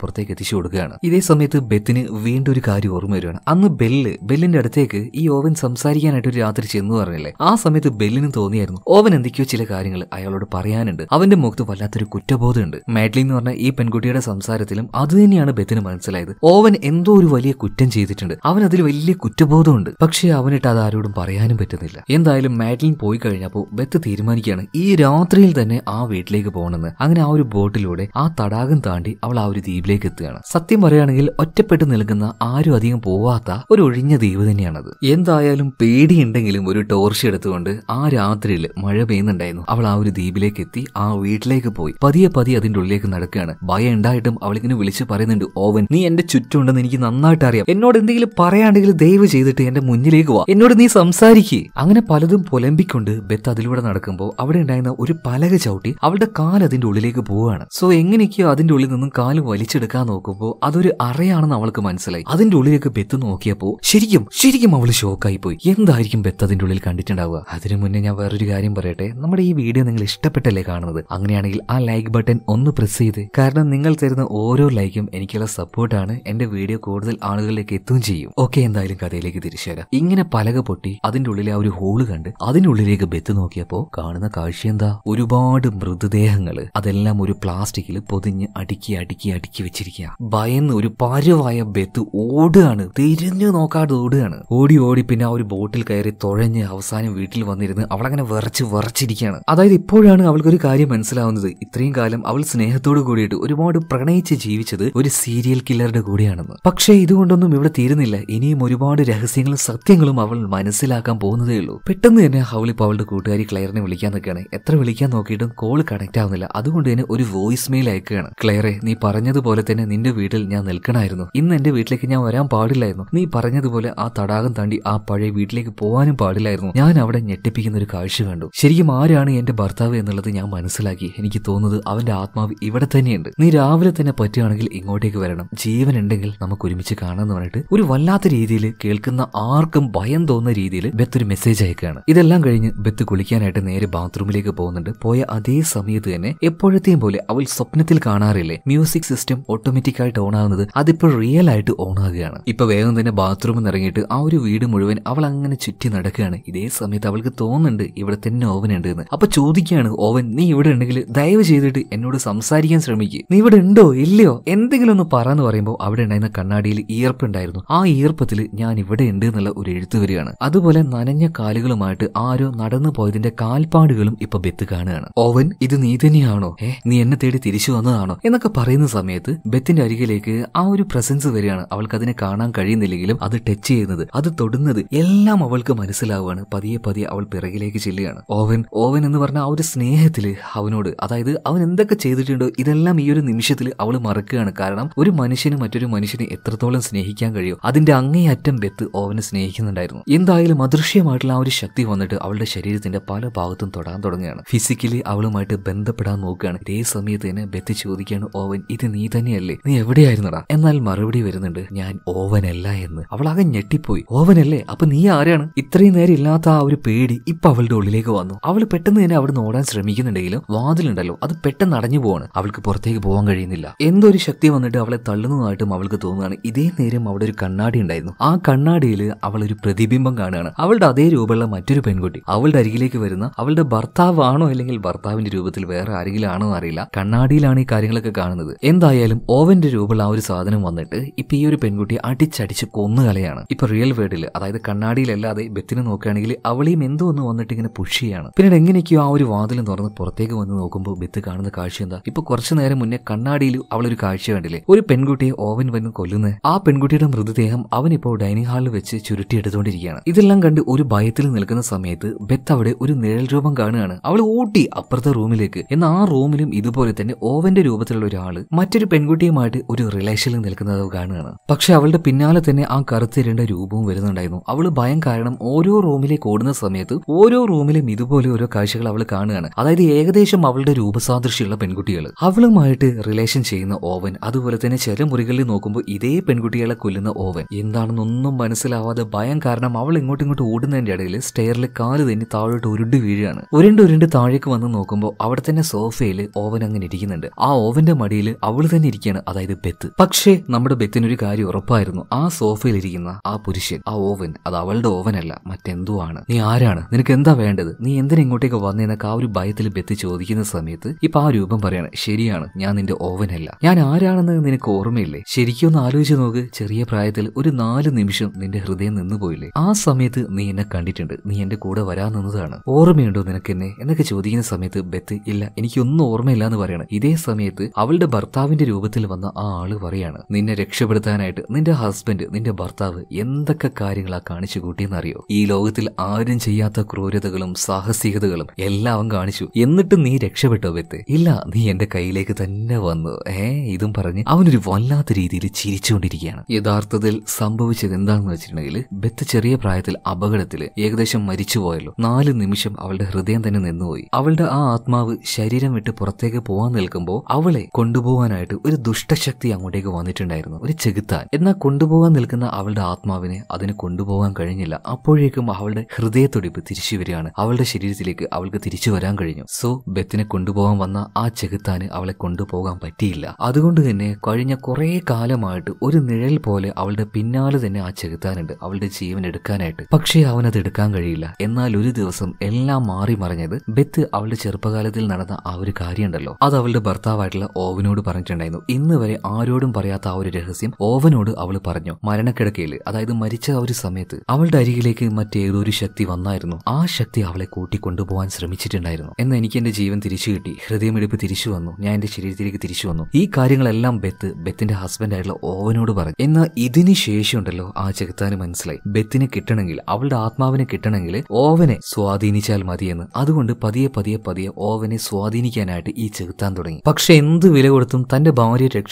പുറത്തേക്ക് എത്തിച്ചു കൊടുക്കുകയാണ് ഇതേ സമയത്ത് ബെത്തിന് വീണ്ടും ഒരു കാര്യം ഓർമ്മ വരുവാണ് അന്ന് ബെല്ല് ബെല്ലിന്റെ അടുത്തേക്ക് ഈ ഓവൻ സംസാരിക്കാനായിട്ട് ഒരു രാത്രി ചെന്നു പറഞ്ഞില്ലേ ആ സമയത്ത് ബെല്ലിനും തോന്നിയായിരുന്നു ഓവൻ എന്തൊക്കെയോ ചില കാര്യങ്ങൾ അയാളോട് പറയാനുണ്ട് അവന്റെ മുഖത്ത് വല്ലാത്തൊരു കുറ്റബോധമുണ്ട് മാഡ്ലി എന്ന് പറഞ്ഞ ഈ പെൺകുട്ടിയുടെ സംസാരത്തിലും അത് തന്നെയാണ് ബെത്തിന് മനസ്സിലായത് ഓവൻ എന്തോ ഒരു വലിയ കുറ്റം ചെയ്തിട്ടുണ്ട് അവൻ അതിൽ വലിയ കുറ്റബോധമുണ്ട് പക്ഷേ അവനിട്ട് അത് ആരോടും പറയാനും പറ്റുന്നില്ല എന്തായാലും മാഡ്ലിൻ പോയി കഴിഞ്ഞപ്പോൾ ബെത്ത് തീരുമാനിക്കുകയാണ് ഈ രാത്രിയിൽ തന്നെ ആ വീട്ടിലേക്ക് പോകണമെന്ന് അങ്ങനെ ആ ഒരു ബോട്ടിലൂടെ ആ തടാകം താണ്ടി അവൾ ആ ഒരു ദ്വീപിലേക്ക് എത്തുകയാണ് സത്യം പറയുകയാണെങ്കിൽ ഒറ്റപ്പെട്ട് നിൽക്കുന്ന ആരും അധികം പോവാത്ത ഒരു ഒഴിഞ്ഞ ദ്വീപ് തന്നെയാണത് എന്തായാലും പേടിയുണ്ടെങ്കിലും ഒരു ടോർച്ച് എടുത്തുകൊണ്ട് ആ രാത്രിയിൽ മഴ പെയ്യുന്നുണ്ടായിരുന്നു അവൾ ആ ഒരു ദ്വീപിലേക്ക് എത്തി ആ വീട്ടിലേക്ക് പോയി പതിയെ പതിയെ അതിന്റെ ഉള്ളിലേക്ക് നടക്കുകയാണ് ഭയം ഉണ്ടായിട്ടും അവളിങ്ങനെ വിളിച്ച് പറയുന്നുണ്ട് ഓവൻ നീ എന്റെ ചുറ്റുണ്ടെന്ന് എനിക്ക് നന്നായിട്ട് അറിയാം എന്നോട് എന്തെങ്കിലും പറയാണ്ടെങ്കിൽ ദയവ് ചെയ്തിട്ട് എന്റെ മുന്നിലേക്ക് വാ എന്നോട് നീ സംസാരിക്കുക എനിക്ക് അങ്ങനെ പലതും പൊലമ്പിക്കൊണ്ട് ബെത്ത് അതിലൂടെ നടക്കുമ്പോൾ അവിടെ ഉണ്ടായിരുന്ന ഒരു പലക ചവിട്ടി അവളുടെ കാൽ അതിന്റെ ഉള്ളിലേക്ക് പോവുകയാണ് സോ എങ്ങനെയൊക്കെയോ അതിന്റെ ഉള്ളിൽ നിന്നും കാല് വലിച്ചെടുക്കാൻ നോക്കുമ്പോൾ അതൊരു അറയാണെന്ന് അവൾക്ക് മനസ്സിലായി അതിന്റെ ഉള്ളിലേക്ക് ബെത്ത് നോക്കിയപ്പോൾ ശരിക്കും ശരിക്കും അവൾ ഷോക്കായി പോയി എന്തായിരിക്കും ബെത്ത് അതിന്റെ ഉള്ളിൽ കണ്ടിട്ടുണ്ടാവുക അതിനു മുന്നേ ഞാൻ വേറൊരു കാര്യം പറയട്ടെ നമ്മുടെ ഈ വീഡിയോ നിങ്ങൾ ഇഷ്ടപ്പെട്ടല്ലേ കാണുന്നത് അങ്ങനെയാണെങ്കിൽ ആ ലൈക്ക് ബട്ടൺ ഒന്ന് പ്രസ് ചെയ്ത് കാരണം നിങ്ങൾ തരുന്ന ഓരോ ലൈക്കും എനിക്കുള്ള സപ്പോർട്ടാണ് എന്റെ വീഡിയോ കൂടുതൽ ആളുകളിലേക്ക് എത്തുകയും ചെയ്യും ഓക്കെ എന്തായാലും കഥയിലേക്ക് തിരിച്ചു ഇങ്ങനെ പലക പൊട്ടി അതിന്റെ ഉള്ളിൽ ആ ഒരു ഹോള് കണ്ട് അതിനുള്ളിലേക്ക് ബെത്ത് നോക്കിയപ്പോൾ കാണുന്ന കാഴ്ച എന്താ ഒരുപാട് മൃതദേഹങ്ങൾ അതെല്ലാം ഒരു പ്ലാസ്റ്റിക്കിൽ പൊതിഞ്ഞ് അടുക്കി അടുക്കി അടുക്കി വെച്ചിരിക്കുക ഭയന്ന് ഒരു പരുവായ ബെത്ത് ഓടുകയാണ് തിരിഞ്ഞു നോക്കാതെ ഓടുകയാണ് ഓടി ഓടി പിന്നെ ആ ഒരു ബോട്ടിൽ കയറി തുഴഞ്ഞ് അവസാനം വീട്ടിൽ വന്നിരുന്ന് അവളങ്ങനെ വിറച്ച് വിറച്ചിരിക്കുകയാണ് അതായത് ഇപ്പോഴാണ് അവൾക്കൊരു കാര്യം മനസ്സിലാവുന്നത് ഇത്രയും കാലം അവൾ സ്നേഹത്തോട് കൂടിയിട്ട് ഒരുപാട് പ്രണയിച്ച് ജീവിച്ചത് ഒരു സീരിയൽ കില്ലറുടെ കൂടിയാണെന്ന് പക്ഷേ ഇതുകൊണ്ടൊന്നും ഇവിടെ തീരുന്നില്ല ഇനിയും ഒരുപാട് രഹസ്യങ്ങളും സത്യങ്ങളും അവൾ മനസ്സിലാക്കാൻ പോകുന്നു പോകുന്നതേ ഉള്ളൂ പെട്ടെന്ന് തന്നെ ഹൗലി അവളുടെ കൂട്ടുകാരി ക്ലെയറിനെ വിളിക്കാൻ നിൽക്കുകയാണ് എത്ര വിളിക്കാൻ നോക്കിയിട്ടും കോൾ കണക്ട് ആവുന്നില്ല അതുകൊണ്ട് തന്നെ ഒരു വോയിസ് മെയിൽ അയക്കുകയാണ് ക്ലെയറെ നീ പറഞ്ഞതുപോലെ തന്നെ നിന്റെ വീട്ടിൽ ഞാൻ നിൽക്കണമായിരുന്നു ഇന്ന് എന്റെ വീട്ടിലേക്ക് ഞാൻ വരാൻ പാടില്ലായിരുന്നു നീ പറഞ്ഞതുപോലെ ആ തടാകം താണ്ടി ആ പഴയ വീട്ടിലേക്ക് പോകാനും പാടില്ലായിരുന്നു ഞാൻ അവിടെ ഞെട്ടിപ്പിക്കുന്ന ഒരു കാഴ്ച കണ്ടു ശരിക്കും ആരാണ് എന്റെ ഭർത്താവ് എന്നുള്ളത് ഞാൻ മനസ്സിലാക്കി എനിക്ക് തോന്നുന്നത് അവന്റെ ആത്മാവ് ഇവിടെ തന്നെയുണ്ട് നീ രാവിലെ തന്നെ പറ്റുകയാണെങ്കിൽ ഇങ്ങോട്ടേക്ക് വരണം ജീവൻ ഉണ്ടെങ്കിൽ നമുക്ക് ഒരുമിച്ച് കാണാന്ന് പറഞ്ഞിട്ട് ഒരു വല്ലാത്ത രീതിയിൽ കേൾക്കുന്ന ആർക്കും ഭയം തോന്നുന്ന രീതിയിൽ ബെത്ത് മെസ്സേജ് അയക്കുകയാണ് ഇതെല്ലാം കഴിഞ്ഞ് ബെത്ത് കുളിക്കാനായിട്ട് നേരെ ബാത്റൂമിലേക്ക് പോകുന്നുണ്ട് പോയ അതേ സമയത്ത് തന്നെ എപ്പോഴത്തെയും പോലെ അവൾ സ്വപ്നത്തിൽ കാണാറില്ലേ മ്യൂസിക് സിസ്റ്റം ഓട്ടോമാറ്റിക് ആയിട്ട് ഓൺ ആകുന്നത് അതിപ്പോൾ റിയൽ ആയിട്ട് ഓൺ ആകുകയാണ് ഇപ്പൊ വേഗം തന്നെ ബാത്റൂമിൽ ഇറങ്ങിയിട്ട് ആ ഒരു വീട് മുഴുവൻ അവൾ അങ്ങനെ ചുറ്റി നടക്കുകയാണ് ഇതേ സമയത്ത് അവൾക്ക് തോന്നുന്നുണ്ട് ഇവിടെ തന്നെ ഓവൻ ഉണ്ട് എന്ന് അപ്പൊ ചോദിക്കുകയാണ് ഓവൻ നീ ഇവിടെ ഉണ്ടെങ്കിൽ ദയവ് ചെയ്തിട്ട് എന്നോട് സംസാരിക്കാൻ ശ്രമിക്കുക നീ ഇവിടെ ഉണ്ടോ ഇല്ലയോ എന്തെങ്കിലും ഒന്ന് പറയാന്ന് പറയുമ്പോൾ അവിടെ ഉണ്ടായിരുന്ന കണ്ണാടിയിൽ ഈർപ്പുണ്ടായിരുന്നു ഉണ്ടായിരുന്നു ആ ഈർപ്പത്തിൽ ഞാൻ ഇവിടെ ഉണ്ട് എന്നുള്ള ഒരു എഴുത്ത് വരികയാണ് അതുപോലെ നനഞ്ഞ കാലുകളുമായിട്ട് ആരോ നടന്നു പോയതിന്റെ കാൽപ്പാടുകളും ഇപ്പൊ ബെത്ത് കാണുകയാണ് ഓവൻ ഇത് നീ തന്നെയാണോ ഏ നീ എന്നെ തേടി തിരിച്ചു വന്നതാണോ എന്നൊക്കെ പറയുന്ന സമയത്ത് ബെത്തിന്റെ അരികിലേക്ക് ആ ഒരു പ്രസൻസ് വരികയാണ് അവൾക്ക് അതിനെ കാണാൻ കഴിയുന്നില്ലെങ്കിലും അത് ടച്ച് ചെയ്യുന്നത് അത് തൊടുന്നത് എല്ലാം അവൾക്ക് മനസ്സിലാവുകയാണ് പതിയെ പതിയെ അവൾ പിറകിലേക്ക് ചെല്ലുകയാണ് ഓവൻ ഓവൻ എന്ന് പറഞ്ഞ ആ ഒരു സ്നേഹത്തില് അവനോട് അതായത് അവൻ എന്തൊക്കെ ചെയ്തിട്ടുണ്ടോ ഇതെല്ലാം ഈ ഒരു നിമിഷത്തിൽ അവൾ മറക്കുകയാണ് കാരണം ഒരു മനുഷ്യന് മറ്റൊരു മനുഷ്യനെ എത്രത്തോളം സ്നേഹിക്കാൻ കഴിയും അതിന്റെ അങ്ങേയറ്റം ബെത്ത് ഓവനെ സ്നേഹിക്കുന്നുണ്ടായിരുന്നു എന്തായാലും അദൃശ്യ അസംഖ്യമായിട്ടുള്ള ആ ഒരു ശക്തി വന്നിട്ട് അവളുടെ ശരീരത്തിന്റെ പല ഭാഗത്തും തൊടാൻ തുടങ്ങുകയാണ് ഫിസിക്കലി അവളുമായിട്ട് ബന്ധപ്പെടാൻ നോക്കുകയാണ് ഇതേ സമയത്ത് തന്നെ ബെത്തി ചോദിക്കുകയാണ് ഓവൻ ഇത് നീ തന്നെയല്ലേ നീ എവിടെയായിരുന്നടാ എന്നാൽ മറുപടി വരുന്നുണ്ട് ഞാൻ ഓവനല്ല എന്ന് അവളാകെ ഞെട്ടിപ്പോയി ഓവനല്ലേ അപ്പൊ നീ ആരാണ് ഇത്രയും നേരം ഇല്ലാത്ത ആ ഒരു പേടി ഇപ്പൊ അവളുടെ ഉള്ളിലേക്ക് വന്നു അവൾ പെട്ടെന്ന് തന്നെ അവിടെ ഓടാൻ ശ്രമിക്കുന്നുണ്ടെങ്കിലും വാതിലുണ്ടല്ലോ അത് പെട്ടെന്ന് അടഞ്ഞു പോവാണ് അവൾക്ക് പുറത്തേക്ക് പോകാൻ കഴിയുന്നില്ല എന്തൊരു ശക്തി വന്നിട്ട് അവളെ തള്ളുന്നതായിട്ടും അവൾക്ക് തോന്നുകയാണ് ഇതേ നേരം അവിടെ ഒരു കണ്ണാടി ഉണ്ടായിരുന്നു ആ കണ്ണാടിയിൽ അവൾ ഒരു പ്രതിബിംബം കാണുകയാണ് അവളുടെ അതേ രൂപമുള്ള മറ്റൊരു പെൺകുട്ടി അവളുടെ അരികിലേക്ക് വരുന്ന അവളുടെ ഭർത്താവാണോ അല്ലെങ്കിൽ ഭർത്താവിന്റെ രൂപത്തിൽ വേറെ ആരെങ്കിലും ആണോ അറിയില്ല കണ്ണാടിയിലാണ് ഈ കാര്യങ്ങളൊക്കെ കാണുന്നത് എന്തായാലും ഓവന്റെ രൂപമുള്ള ആ ഒരു സാധനം വന്നിട്ട് ഇപ്പൊ ഈ ഒരു പെൺകുട്ടി അടിച്ചടിച്ച് കൊന്നുകളയാണ് ഇപ്പൊ റിയൽ വേർഡിൽ അതായത് കണ്ണാടിയിലല്ലാതെ ബെത്തിനെ നോക്കുകയാണെങ്കിൽ അവളെയും എന്തോ ഒന്ന് വന്നിട്ട് ഇങ്ങനെ പുഷ് ചെയ്യാണ് പിന്നീട് എങ്ങനെയൊക്കെയോ ആ ഒരു വാതിലും തുറന്ന് പുറത്തേക്ക് വന്ന് നോക്കുമ്പോൾ ബെത്ത് കാണുന്ന കാഴ്ച എന്താ ഇപ്പൊ കുറച്ചു നേരം മുന്നേ കണ്ണാടിയിൽ അവളൊരു കാഴ്ച കണ്ടില്ലേ ഒരു പെൺകുട്ടിയെ ഓവൻ വന്ന് കൊല്ലുന്നത് ആ പെൺകുട്ടിയുടെ മൃതദേഹം അവൻ ഇപ്പോൾ ഡൈനിങ് ഹാളിൽ വെച്ച് ചുരുട്ടിയെടുത്തുകൊണ്ടിരിക്കുകയാണ് ഇതെല്ലാം കണ്ട് ഒരു ഭയത്തിൽ നിൽക്കുന്ന സമയത്ത് ബെത്ത് അവിടെ ഒരു നിഴൽ രൂപം കാണുകയാണ് അവൾ ഓടി അപ്പുറത്തെ റൂമിലേക്ക് എന്നാൽ ആ റൂമിലും ഇതുപോലെ തന്നെ ഓവന്റെ രൂപത്തിലുള്ള ഒരാള് മറ്റൊരു പെൺകുട്ടിയുമായിട്ട് ഒരു റിലേഷനിൽ നിൽക്കുന്നത് കാണുകയാണ് പക്ഷെ അവളുടെ പിന്നാലെ തന്നെ ആ കറുത്തിരണ്ട രൂപവും വരുന്നുണ്ടായിരുന്നു അവള് ഭയം കാരണം ഓരോ റൂമിലേക്ക് ഓടുന്ന സമയത്ത് ഓരോ റൂമിലും ഇതുപോലെ ഓരോ കാഴ്ചകൾ അവൾ കാണുകയാണ് അതായത് ഏകദേശം അവളുടെ രൂപസാദൃശ്യമുള്ള പെൺകുട്ടികൾ അവളുമായിട്ട് റിലേഷൻ ചെയ്യുന്ന ഓവൻ അതുപോലെ തന്നെ ചില മുറികളിൽ നോക്കുമ്പോൾ ഇതേ പെൺകുട്ടികളെ കൊല്ലുന്ന ഓവൻ എന്താണെന്നൊന്നും മനസ്സിലാവാതെ ഭയം കാരണം അവൾ ഇങ്ങോട്ടും ഇങ്ങോട്ട് ഓടുന്ന ഓടുന്നതിന്റെ ഇടയിൽ സ്റ്റെയറിൽ കാല് തന്നെ താഴോട്ട് ഉരുണ്ട് വീഴുകയാണ് ഉരുണ്ട് ഉരുണ്ട് താഴേക്ക് വന്ന് നോക്കുമ്പോൾ അവിടെ തന്നെ സോഫയിൽ ഓവൻ അങ്ങനെ ഇരിക്കുന്നുണ്ട് ആ ഓവന്റെ മടിയിൽ അവൾ തന്നെ ഇരിക്കുകയാണ് അതായത് ബെത്ത് പക്ഷേ നമ്മുടെ ബെത്തിനൊരു കാര്യം ഉറപ്പായിരുന്നു ആ സോഫയിൽ ഇരിക്കുന്ന ആ പുരുഷൻ ആ ഓവൻ അത് അവളുടെ ഓവനല്ല മറ്റെന്തോ ആണ് നീ ആരാണ് നിനക്ക് എന്താ വേണ്ടത് നീ എന്തിനാ ഇങ്ങോട്ടേക്ക് വന്നേന്നൊക്കെ ആ ഒരു ഭയത്തിൽ ബെത്ത് ചോദിക്കുന്ന സമയത്ത് ഇപ്പൊ ആ രൂപം പറയാണ് ശരിയാണ് ഞാൻ നിന്റെ ഓവനല്ല ഞാൻ ആരാണെന്ന് നിനക്ക് ഓർമ്മയില്ലേ ശരിക്കും ഒന്ന് ആലോചിച്ച് നോക്ക് ചെറിയ പ്രായത്തിൽ ഒരു നാല് നിമിഷം നിന്റെ ഹൃദയം നിന്നുപോയില്ലേ ആ സമയത്ത് നീ എന്നെ കണ്ടിട്ടുണ്ട് നീ എൻ്റെ കൂടെ വരാൻ നിന്നതാണ് ഓർമ്മയുണ്ടോ നിനക്ക് എന്നെ എന്നൊക്കെ ചോദിക്കുന്ന സമയത്ത് ബെത്ത് ഇല്ല എനിക്കൊന്നും ഓർമ്മയില്ല എന്ന് പറയണം ഇതേ സമയത്ത് അവളുടെ ഭർത്താവിന്റെ രൂപത്തിൽ വന്ന ആ ആള് പറയാണ് നിന്നെ രക്ഷപ്പെടുത്താനായിട്ട് നിന്റെ ഹസ്ബൻഡ് നിന്റെ ഭർത്താവ് എന്തൊക്കെ കാര്യങ്ങളാ കാണിച്ചു കൂട്ടിയെന്നറിയോ ഈ ലോകത്തിൽ ആരും ചെയ്യാത്ത ക്രൂരതകളും സാഹസികതകളും എല്ലാം അവൻ കാണിച്ചു എന്നിട്ട് നീ രക്ഷപ്പെട്ടോ ബെത്ത് ഇല്ല നീ എന്റെ കയ്യിലേക്ക് തന്നെ വന്നു ഏ ഇതും പറഞ്ഞ് അവനൊരു വല്ലാത്ത രീതിയിൽ ചിരിച്ചുകൊണ്ടിരിക്കുകയാണ് യഥാർത്ഥത്തിൽ സംഭവിച്ചത് എന്താണെന്ന് വെച്ചിട്ടുണ്ടെങ്കിൽ ബെത്ത് ചെറിയ പ്രായത്തിൽ അപകടത്തിൽ ആഘാതത്തിൽ ഏകദേശം മരിച്ചുപോയല്ലോ നാല് നിമിഷം അവളുടെ ഹൃദയം തന്നെ നിന്നുപോയി അവളുടെ ആ ആത്മാവ് ശരീരം വിട്ട് പുറത്തേക്ക് പോവാൻ നിൽക്കുമ്പോൾ അവളെ കൊണ്ടുപോകാനായിട്ട് ഒരു ദുഷ്ടശക്തി അങ്ങോട്ടേക്ക് വന്നിട്ടുണ്ടായിരുന്നു ഒരു ചെകുത്താൻ എന്നാൽ കൊണ്ടുപോകാൻ നിൽക്കുന്ന അവളുടെ ആത്മാവിനെ അതിന് കൊണ്ടുപോകാൻ കഴിഞ്ഞില്ല അപ്പോഴേക്കും അവളുടെ ഹൃദയത്തൊടിപ്പ് തിരിച്ചു വരികയാണ് അവളുടെ ശരീരത്തിലേക്ക് അവൾക്ക് തിരിച്ചു വരാൻ കഴിഞ്ഞു സോ ബെത്തിനെ കൊണ്ടുപോകാൻ വന്ന ആ ചെകുത്താന് അവളെ കൊണ്ടുപോകാൻ പറ്റിയില്ല അതുകൊണ്ട് തന്നെ കഴിഞ്ഞ കുറേ കാലമായിട്ട് ഒരു നിഴൽ പോലെ അവളുടെ പിന്നാലെ തന്നെ ആ ചെകുത്താനുണ്ട് അവളുടെ ജീവൻ എടുക്കാനായിട്ട് പക്ഷേ അവൻ അവനത് എടുക്കാൻ കഴിയില്ല എന്നാൽ ഒരു ദിവസം എല്ലാം മാറി മറിഞ്ഞത് ബെത്ത് അവളുടെ ചെറുപ്പകാലത്തിൽ നടന്ന ആ ഒരു കാര്യമുണ്ടല്ലോ അത് അവളുടെ ഭർത്താവായിട്ടുള്ള ഓവനോട് പറഞ്ഞിട്ടുണ്ടായിരുന്നു ഇന്ന് വരെ ആരോടും പറയാത്ത ആ ഒരു രഹസ്യം ഓവനോട് അവൾ പറഞ്ഞു മരണക്കിടക്കയിൽ അതായത് മരിച്ച ആ ഒരു സമയത്ത് അവളുടെ അരികിലേക്ക് മറ്റേതോ ഒരു ശക്തി വന്നായിരുന്നു ആ ശക്തി അവളെ കൂട്ടിക്കൊണ്ടുപോകാൻ ശ്രമിച്ചിട്ടുണ്ടായിരുന്നു എന്ന് എനിക്ക് എന്റെ ജീവൻ തിരിച്ചു കിട്ടി ഹൃദയമെടുപ്പ് തിരിച്ചു വന്നു ഞാൻ എന്റെ ശരീരത്തിലേക്ക് തിരിച്ചു വന്നു ഈ കാര്യങ്ങളെല്ലാം ബെത്ത് ബെത്തിന്റെ ഹസ്ബൻഡ് ആയിട്ടുള്ള ഓവനോട് പറഞ്ഞു എന്നാൽ ഇതിനു ശേഷം ഉണ്ടല്ലോ ആ ചെകുത്താന് മനസ്സിലായി ബെത്തിനെ കിട്ടണമെങ്കിൽ അവളുടെ ആത്മാവിനെ കിട്ടണമെങ്കിൽ ഓവനെ സ്വാധീനിച്ചാൽ മതിയെന്ന് അതുകൊണ്ട് പതിയെ പതിയെ പതിയെ ഓവനെ സ്വാധീനിക്കാനായിട്ട് ഈ ചെകുത്താൻ തുടങ്ങി പക്ഷെ എന്ത് വില കൊടുത്തും തന്റെ ഭാര്യയെ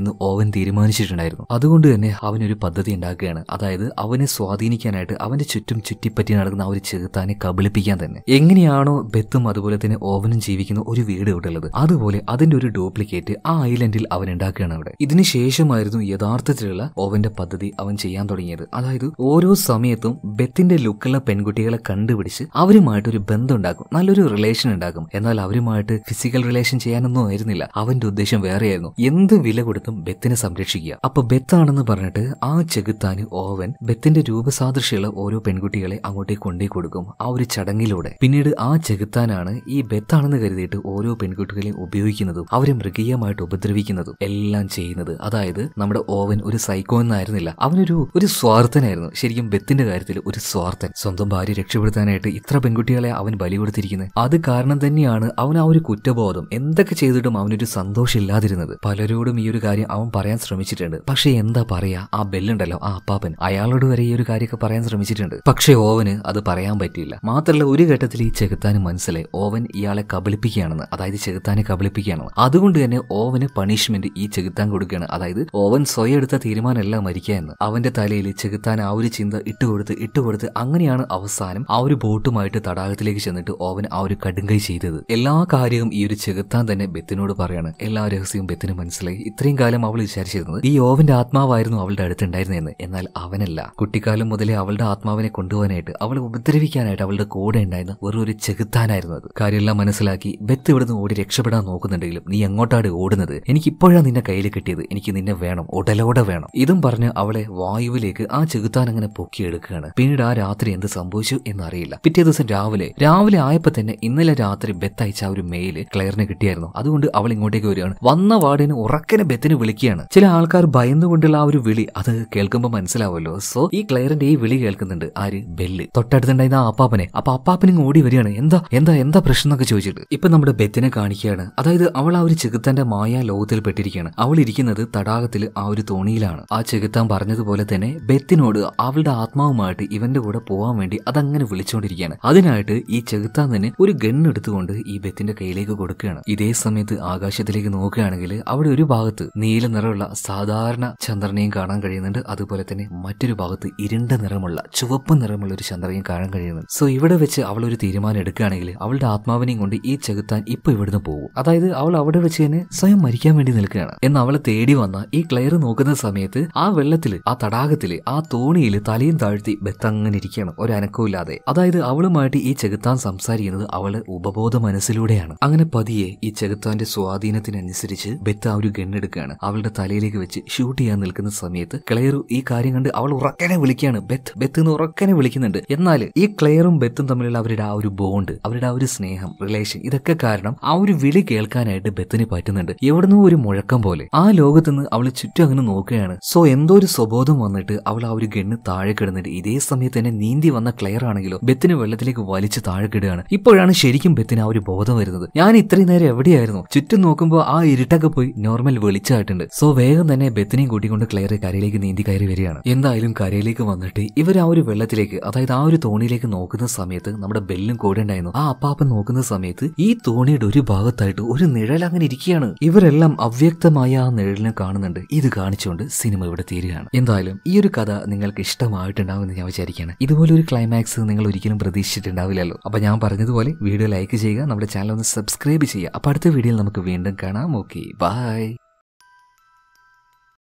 എന്ന് ഓവൻ തീരുമാനിച്ചിട്ടുണ്ടായിരുന്നു അതുകൊണ്ട് തന്നെ അവനൊരു പദ്ധതി ഉണ്ടാക്കുകയാണ് അതായത് അവനെ സ്വാധീനിക്കാനായിട്ട് അവന്റെ ചുറ്റും ചുറ്റിപ്പറ്റി നടക്കുന്ന ഒരു ചെകുത്താനെ കബളിപ്പിക്കാൻ തന്നെ എങ്ങനെയാണോ ബെത്തും അതുപോലെ തന്നെ ഓവനും ജീവിക്കുന്ന ഒരു വീട് ഇവിടെ ഉള്ളത് അതുപോലെ അതിന്റെ ഒരു ഡ്യൂപ്ലിക്കേറ്റ് ആ ഐലൻഡിൽ അവൻ ഉണ്ടാക്കുകയാണ് അവിടെ ഇതിനുശേഷമായിരുന്നു യഥാർത്ഥത്തിലുള്ള ഓവന്റെ പദ്ധതി അവൻ ചെയ്യാൻ തുടങ്ങിയത് അതായത് ഓരോ സമയത്തും ബെത്തിന്റെ ഡിഫറെന്റ് ലുക്കുള്ള പെൺകുട്ടികളെ കണ്ടുപിടിച്ച് അവരുമായിട്ട് ഒരു ബന്ധം ഉണ്ടാക്കും നല്ലൊരു റിലേഷൻ ഉണ്ടാക്കും എന്നാൽ അവരുമായിട്ട് ഫിസിക്കൽ റിലേഷൻ ചെയ്യാനൊന്നും ആയിരുന്നില്ല അവന്റെ ഉദ്ദേശം വേറെയായിരുന്നു എന്ത് വില കൊടുത്തും ബെത്തിനെ സംരക്ഷിക്കുക അപ്പൊ ബെത്താണെന്ന് പറഞ്ഞിട്ട് ആ ചെകുത്താൻ ഓവൻ ബെത്തിന്റെ രൂപസാദൃശ്യമുള്ള ഓരോ പെൺകുട്ടികളെ അങ്ങോട്ടേക്ക് കൊണ്ടേ കൊടുക്കും ആ ഒരു ചടങ്ങിലൂടെ പിന്നീട് ആ ചെകുത്താനാണ് ഈ ബെത്താണെന്ന് കരുതിയിട്ട് ഓരോ പെൺകുട്ടികളെയും ഉപയോഗിക്കുന്നതും അവരെ മൃഗീയമായിട്ട് ഉപദ്രവിക്കുന്നതും എല്ലാം ചെയ്യുന്നത് അതായത് നമ്മുടെ ഓവൻ ഒരു സൈക്കോ എന്നായിരുന്നില്ല അവനൊരു ഒരു സ്വാർത്ഥനായിരുന്നു ശരിക്കും ബെത്തിന്റെ കാര്യത്തിൽ ഒരു സ്വാർത്ഥ സ്വാർത്ഥൻ സ്വന്തം ഭാര്യ രക്ഷപ്പെടുത്താനായിട്ട് ഇത്ര പെൺകുട്ടികളെ അവൻ ബലി കൊടുത്തിരിക്കുന്നത് അത് കാരണം തന്നെയാണ് അവൻ ആ ഒരു കുറ്റബോധം എന്തൊക്കെ ചെയ്തിട്ടും അവനൊരു സന്തോഷമില്ലാതിരുന്നത് പലരോടും ഈ ഒരു കാര്യം അവൻ പറയാൻ ശ്രമിച്ചിട്ടുണ്ട് പക്ഷെ എന്താ പറയാ ആ ബെല്ലുണ്ടല്ലോ ആ അപ്പാപ്പൻ അയാളോട് വരെ ഈ ഒരു കാര്യമൊക്കെ പറയാൻ ശ്രമിച്ചിട്ടുണ്ട് പക്ഷെ ഓവന് അത് പറയാൻ പറ്റിയില്ല മാത്രമല്ല ഒരു ഘട്ടത്തിൽ ഈ ചെകുത്താന് മനസ്സിലെ ഓവൻ ഇയാളെ കബളിപ്പിക്കുകയാണെന്ന് അതായത് ചെകുത്താനെ കബളിപ്പിക്കുകയാണെന്ന് അതുകൊണ്ട് തന്നെ ഓവന് പണിഷ്മെന്റ് ഈ ചെകുത്താൻ കൊടുക്കുകയാണ് അതായത് ഓവൻ സ്വയം എടുത്ത തീരുമാനമല്ല മരിക്കുക എന്ന് അവന്റെ തലയിൽ ചെകുത്താൻ ആ ഒരു ചിന്ത ഇട്ടുകൊടുത്ത് ഇട്ടുകൊടുത്ത് അങ്ങനെയാണ് അവസാനം ആ ഒരു ബോട്ടുമായിട്ട് തടാകത്തിലേക്ക് ചെന്നിട്ട് ഓവൻ ആ ഒരു കടുങ്കൈ ചെയ്തത് എല്ലാ കാര്യവും ഈ ഒരു ചെകുത്താൻ തന്നെ ബെത്തിനോട് പറയാണ് എല്ലാ രഹസ്യവും ബെത്തിന് മനസ്സിലായി ഇത്രയും കാലം അവൾ വിചാരിച്ചിരുന്നത് ഈ ഓവന്റെ ആത്മാവായിരുന്നു അവളുടെ അടുത്തുണ്ടായിരുന്നെന്ന് എന്നാൽ അവനല്ല കുട്ടിക്കാലം മുതലേ അവളുടെ ആത്മാവിനെ കൊണ്ടുപോകാനായിട്ട് അവളെ ഉപദ്രവിക്കാനായിട്ട് അവളുടെ കൂടെ ഉണ്ടായിരുന്ന വെറും ഒരു ചെകുത്താനായിരുന്നു അത് കാര്യമെല്ലാം മനസ്സിലാക്കി ബെത്ത് ഇവിടുന്ന് ഓടി രക്ഷപ്പെടാൻ നോക്കുന്നുണ്ടെങ്കിലും നീ എങ്ങോട്ടാണ് ഓടുന്നത് എനിക്ക് ഇപ്പോഴാണ് നിന്നെ കയ്യിൽ കിട്ടിയത് എനിക്ക് നിന്നെ വേണം ഉടലോടെ വേണം ഇതും പറഞ്ഞ് അവളെ വായുവിലേക്ക് ആ ചെകുത്താൻ അങ്ങനെ പൊക്കിയെടുക്കുകയാണ് പിന്നീട് ആ രാത്രി എന്ത് സംഭവിച്ചു എന്നറിയില്ല പിറ്റേ ദിവസം രാവിലെ രാവിലെ ആയപ്പോൾ തന്നെ ഇന്നലെ രാത്രി ബെത്ത് അയച്ച ഒരു മെയില് ക്ലെയറിന് കിട്ടിയായിരുന്നു അതുകൊണ്ട് അവൾ ഇങ്ങോട്ടേക്ക് വരികയാണ് വന്ന വാർഡിന് ഉറക്കനെ ബെത്തിന് വിളിക്കുകയാണ് ചില ആൾക്കാർ ഭയന്നുകൊണ്ടുള്ള ആ ഒരു വിളി അത് കേൾക്കുമ്പോൾ മനസ്സിലാവുമല്ലോ സോ ഈ ക്ലെയറിന്റെ ഈ വിളി കേൾക്കുന്നുണ്ട് ആര് ബെല്ല് തൊട്ടടുത്തുണ്ടായിരുന്ന ആ അപ്പാപ്പനെ അപ്പൊ അപ്പാപ്പനും ഓടി വരികയാണ് എന്താ എന്താ എന്താ പ്രശ്നം എന്നൊക്കെ ചോദിച്ചിട്ട് ഇപ്പൊ നമ്മുടെ ബെത്തിനെ കാണിക്കുകയാണ് അതായത് അവൾ ആ ഒരു ചെകുത്താന്റെ മായ ലോകത്തിൽ പെട്ടിരിക്കുകയാണ് അവൾ ഇരിക്കുന്നത് തടാകത്തിൽ ആ ഒരു തോണിയിലാണ് ആ ചെകുത്താൻ പറഞ്ഞതുപോലെ തന്നെ ബെത്തിനോട് അവളുടെ ആത്മാവുമായിട്ട് ഇവന്റെ കൂടെ പോകാൻ വേണ്ടി അതങ്ങനെ വിളിച്ചുകൊണ്ടിരിക്കുകയാണ് അതിനായിട്ട് ഈ ചെകുത്താൻ തന്നെ ഒരു ഗൺ എടുത്തുകൊണ്ട് ഈ ബെത്തിന്റെ കയ്യിലേക്ക് കൊടുക്കുകയാണ് ഇതേ സമയത്ത് ആകാശത്തിലേക്ക് നോക്കുകയാണെങ്കിൽ അവിടെ ഒരു ഭാഗത്ത് നീല നിറമുള്ള സാധാരണ ചന്ദ്രനെയും കാണാൻ കഴിയുന്നുണ്ട് അതുപോലെ തന്നെ മറ്റൊരു ഭാഗത്ത് ഇരുണ്ട നിറമുള്ള ചുവപ്പ് നിറമുള്ള ഒരു ചന്ദ്രനെയും കാണാൻ കഴിയുന്നുണ്ട് സോ ഇവിടെ വെച്ച് അവൾ ഒരു തീരുമാനം എടുക്കുകയാണെങ്കിൽ അവളുടെ ആത്മാവിനെയും കൊണ്ട് ഈ ചെകുത്താൻ ഇപ്പൊ ഇവിടുന്ന് പോകും അതായത് അവൾ അവിടെ വെച്ച് തന്നെ സ്വയം മരിക്കാൻ വേണ്ടി നിൽക്കുകയാണ് എന്നാൽ അവളെ തേടി വന്ന ഈ ക്ലെയർ നോക്കുന്ന സമയത്ത് ആ വെള്ളത്തിൽ ആ തടാകത്തിൽ ആ തോണിയിൽ തലയും താഴ്ത്തി ബെത്തങ്ങനെ ഇരിക്കുകയാണ് ഒരു അനക്കമില്ലാതെ അതായത് അവളുമായിട്ട് ഈ ചെകുത്താൻ സംസാരിക്കുന്നത് അവളെ ഉപബോധ മനസ്സിലൂടെയാണ് അങ്ങനെ പതിയെ ഈ ചെകുത്താന്റെ സ്വാധീനത്തിനനുസരിച്ച് ബെത്ത് ആ ഒരു ഗണ്ണെടുക്കുകയാണ് അവളുടെ തലയിലേക്ക് വെച്ച് ഷൂട്ട് ചെയ്യാൻ നിൽക്കുന്ന സമയത്ത് ക്ലെയറും ഈ കാര്യം കണ്ട് അവൾ ഉറക്കനെ വിളിക്കുകയാണ് ബെത്ത് ബെത്ത് എന്ന് ഉറക്കനെ വിളിക്കുന്നുണ്ട് എന്നാൽ ഈ ക്ലെയറും ബെത്തും തമ്മിലുള്ള അവരുടെ ആ ഒരു ബോണ്ട് അവരുടെ ആ ഒരു സ്നേഹം റിലേഷൻ ഇതൊക്കെ കാരണം ആ ഒരു വിളി കേൾക്കാനായിട്ട് ബെത്തിന് പറ്റുന്നുണ്ട് എവിടുന്നോ ഒരു മുഴക്കം പോലെ ആ ലോകത്തുനിന്ന് അവൾ ചുറ്റും അങ്ങനെ നോക്കുകയാണ് സോ എന്തോ ഒരു സ്വബോധം വന്നിട്ട് അവൾ ആ ഒരു ഗണ്ണ് താഴെ കിടന്നിട്ട് ഇതേ സമയത്ത് തന്നെ തന്നെ നീന്തി വന്ന ക്ലെയർ ആണെങ്കിലോ ബെത്തിന് വെള്ളത്തിലേക്ക് വലിച്ചു താഴെക്കിടുകയാണ് ഇപ്പോഴാണ് ശരിക്കും ബെത്തിന് ആ ഒരു ബോധം വരുന്നത് ഞാൻ ഇത്രയും നേരം എവിടെയായിരുന്നു ചുറ്റും നോക്കുമ്പോൾ ആ ഇരുട്ടൊക്കെ പോയി നോർമൽ വെളിച്ചായിട്ടുണ്ട് സോ വേഗം തന്നെ ബെത്തിനെയും കൂട്ടിക്കൊണ്ട് ക്ലെയർ കരയിലേക്ക് നീന്തി കയറി വരികയാണ് എന്തായാലും കരയിലേക്ക് വന്നിട്ട് ഇവർ ആ ഒരു വെള്ളത്തിലേക്ക് അതായത് ആ ഒരു തോണിയിലേക്ക് നോക്കുന്ന സമയത്ത് നമ്മുടെ ബെല്ലും കൂടെ ഉണ്ടായിരുന്നു ആ അപ്പാപ്പൻ നോക്കുന്ന സമയത്ത് ഈ തോണിയുടെ ഒരു ഭാഗത്തായിട്ട് ഒരു നിഴൽ അങ്ങനെ ഇരിക്കുകയാണ് ഇവരെല്ലാം അവ്യക്തമായ ആ നിഴലിനെ കാണുന്നുണ്ട് ഇത് കാണിച്ചുകൊണ്ട് സിനിമ ഇവിടെ തീരുകയാണ് എന്തായാലും ഈ ഒരു കഥ നിങ്ങൾക്ക് എന്ന് ഞാൻ വിചാരിക്കുകയാണ് ഇതുപോലൊരു ക്ലൈമാക്സ് നിങ്ങൾ ഒരിക്കലും പ്രതീക്ഷിച്ചിട്ടുണ്ടാവില്ലല്ലോ അപ്പോൾ ഞാൻ പറഞ്ഞതുപോലെ വീഡിയോ ലൈക്ക് ചെയ്യുക നമ്മുടെ ചാനൽ ഒന്ന് സബ്സ്ക്രൈബ് ചെയ്യുക അപ്പോൾ അടുത്ത വീഡിയോയിൽ നമുക്ക് വീണ്ടും കാണാം ഓക്കെ ബൈ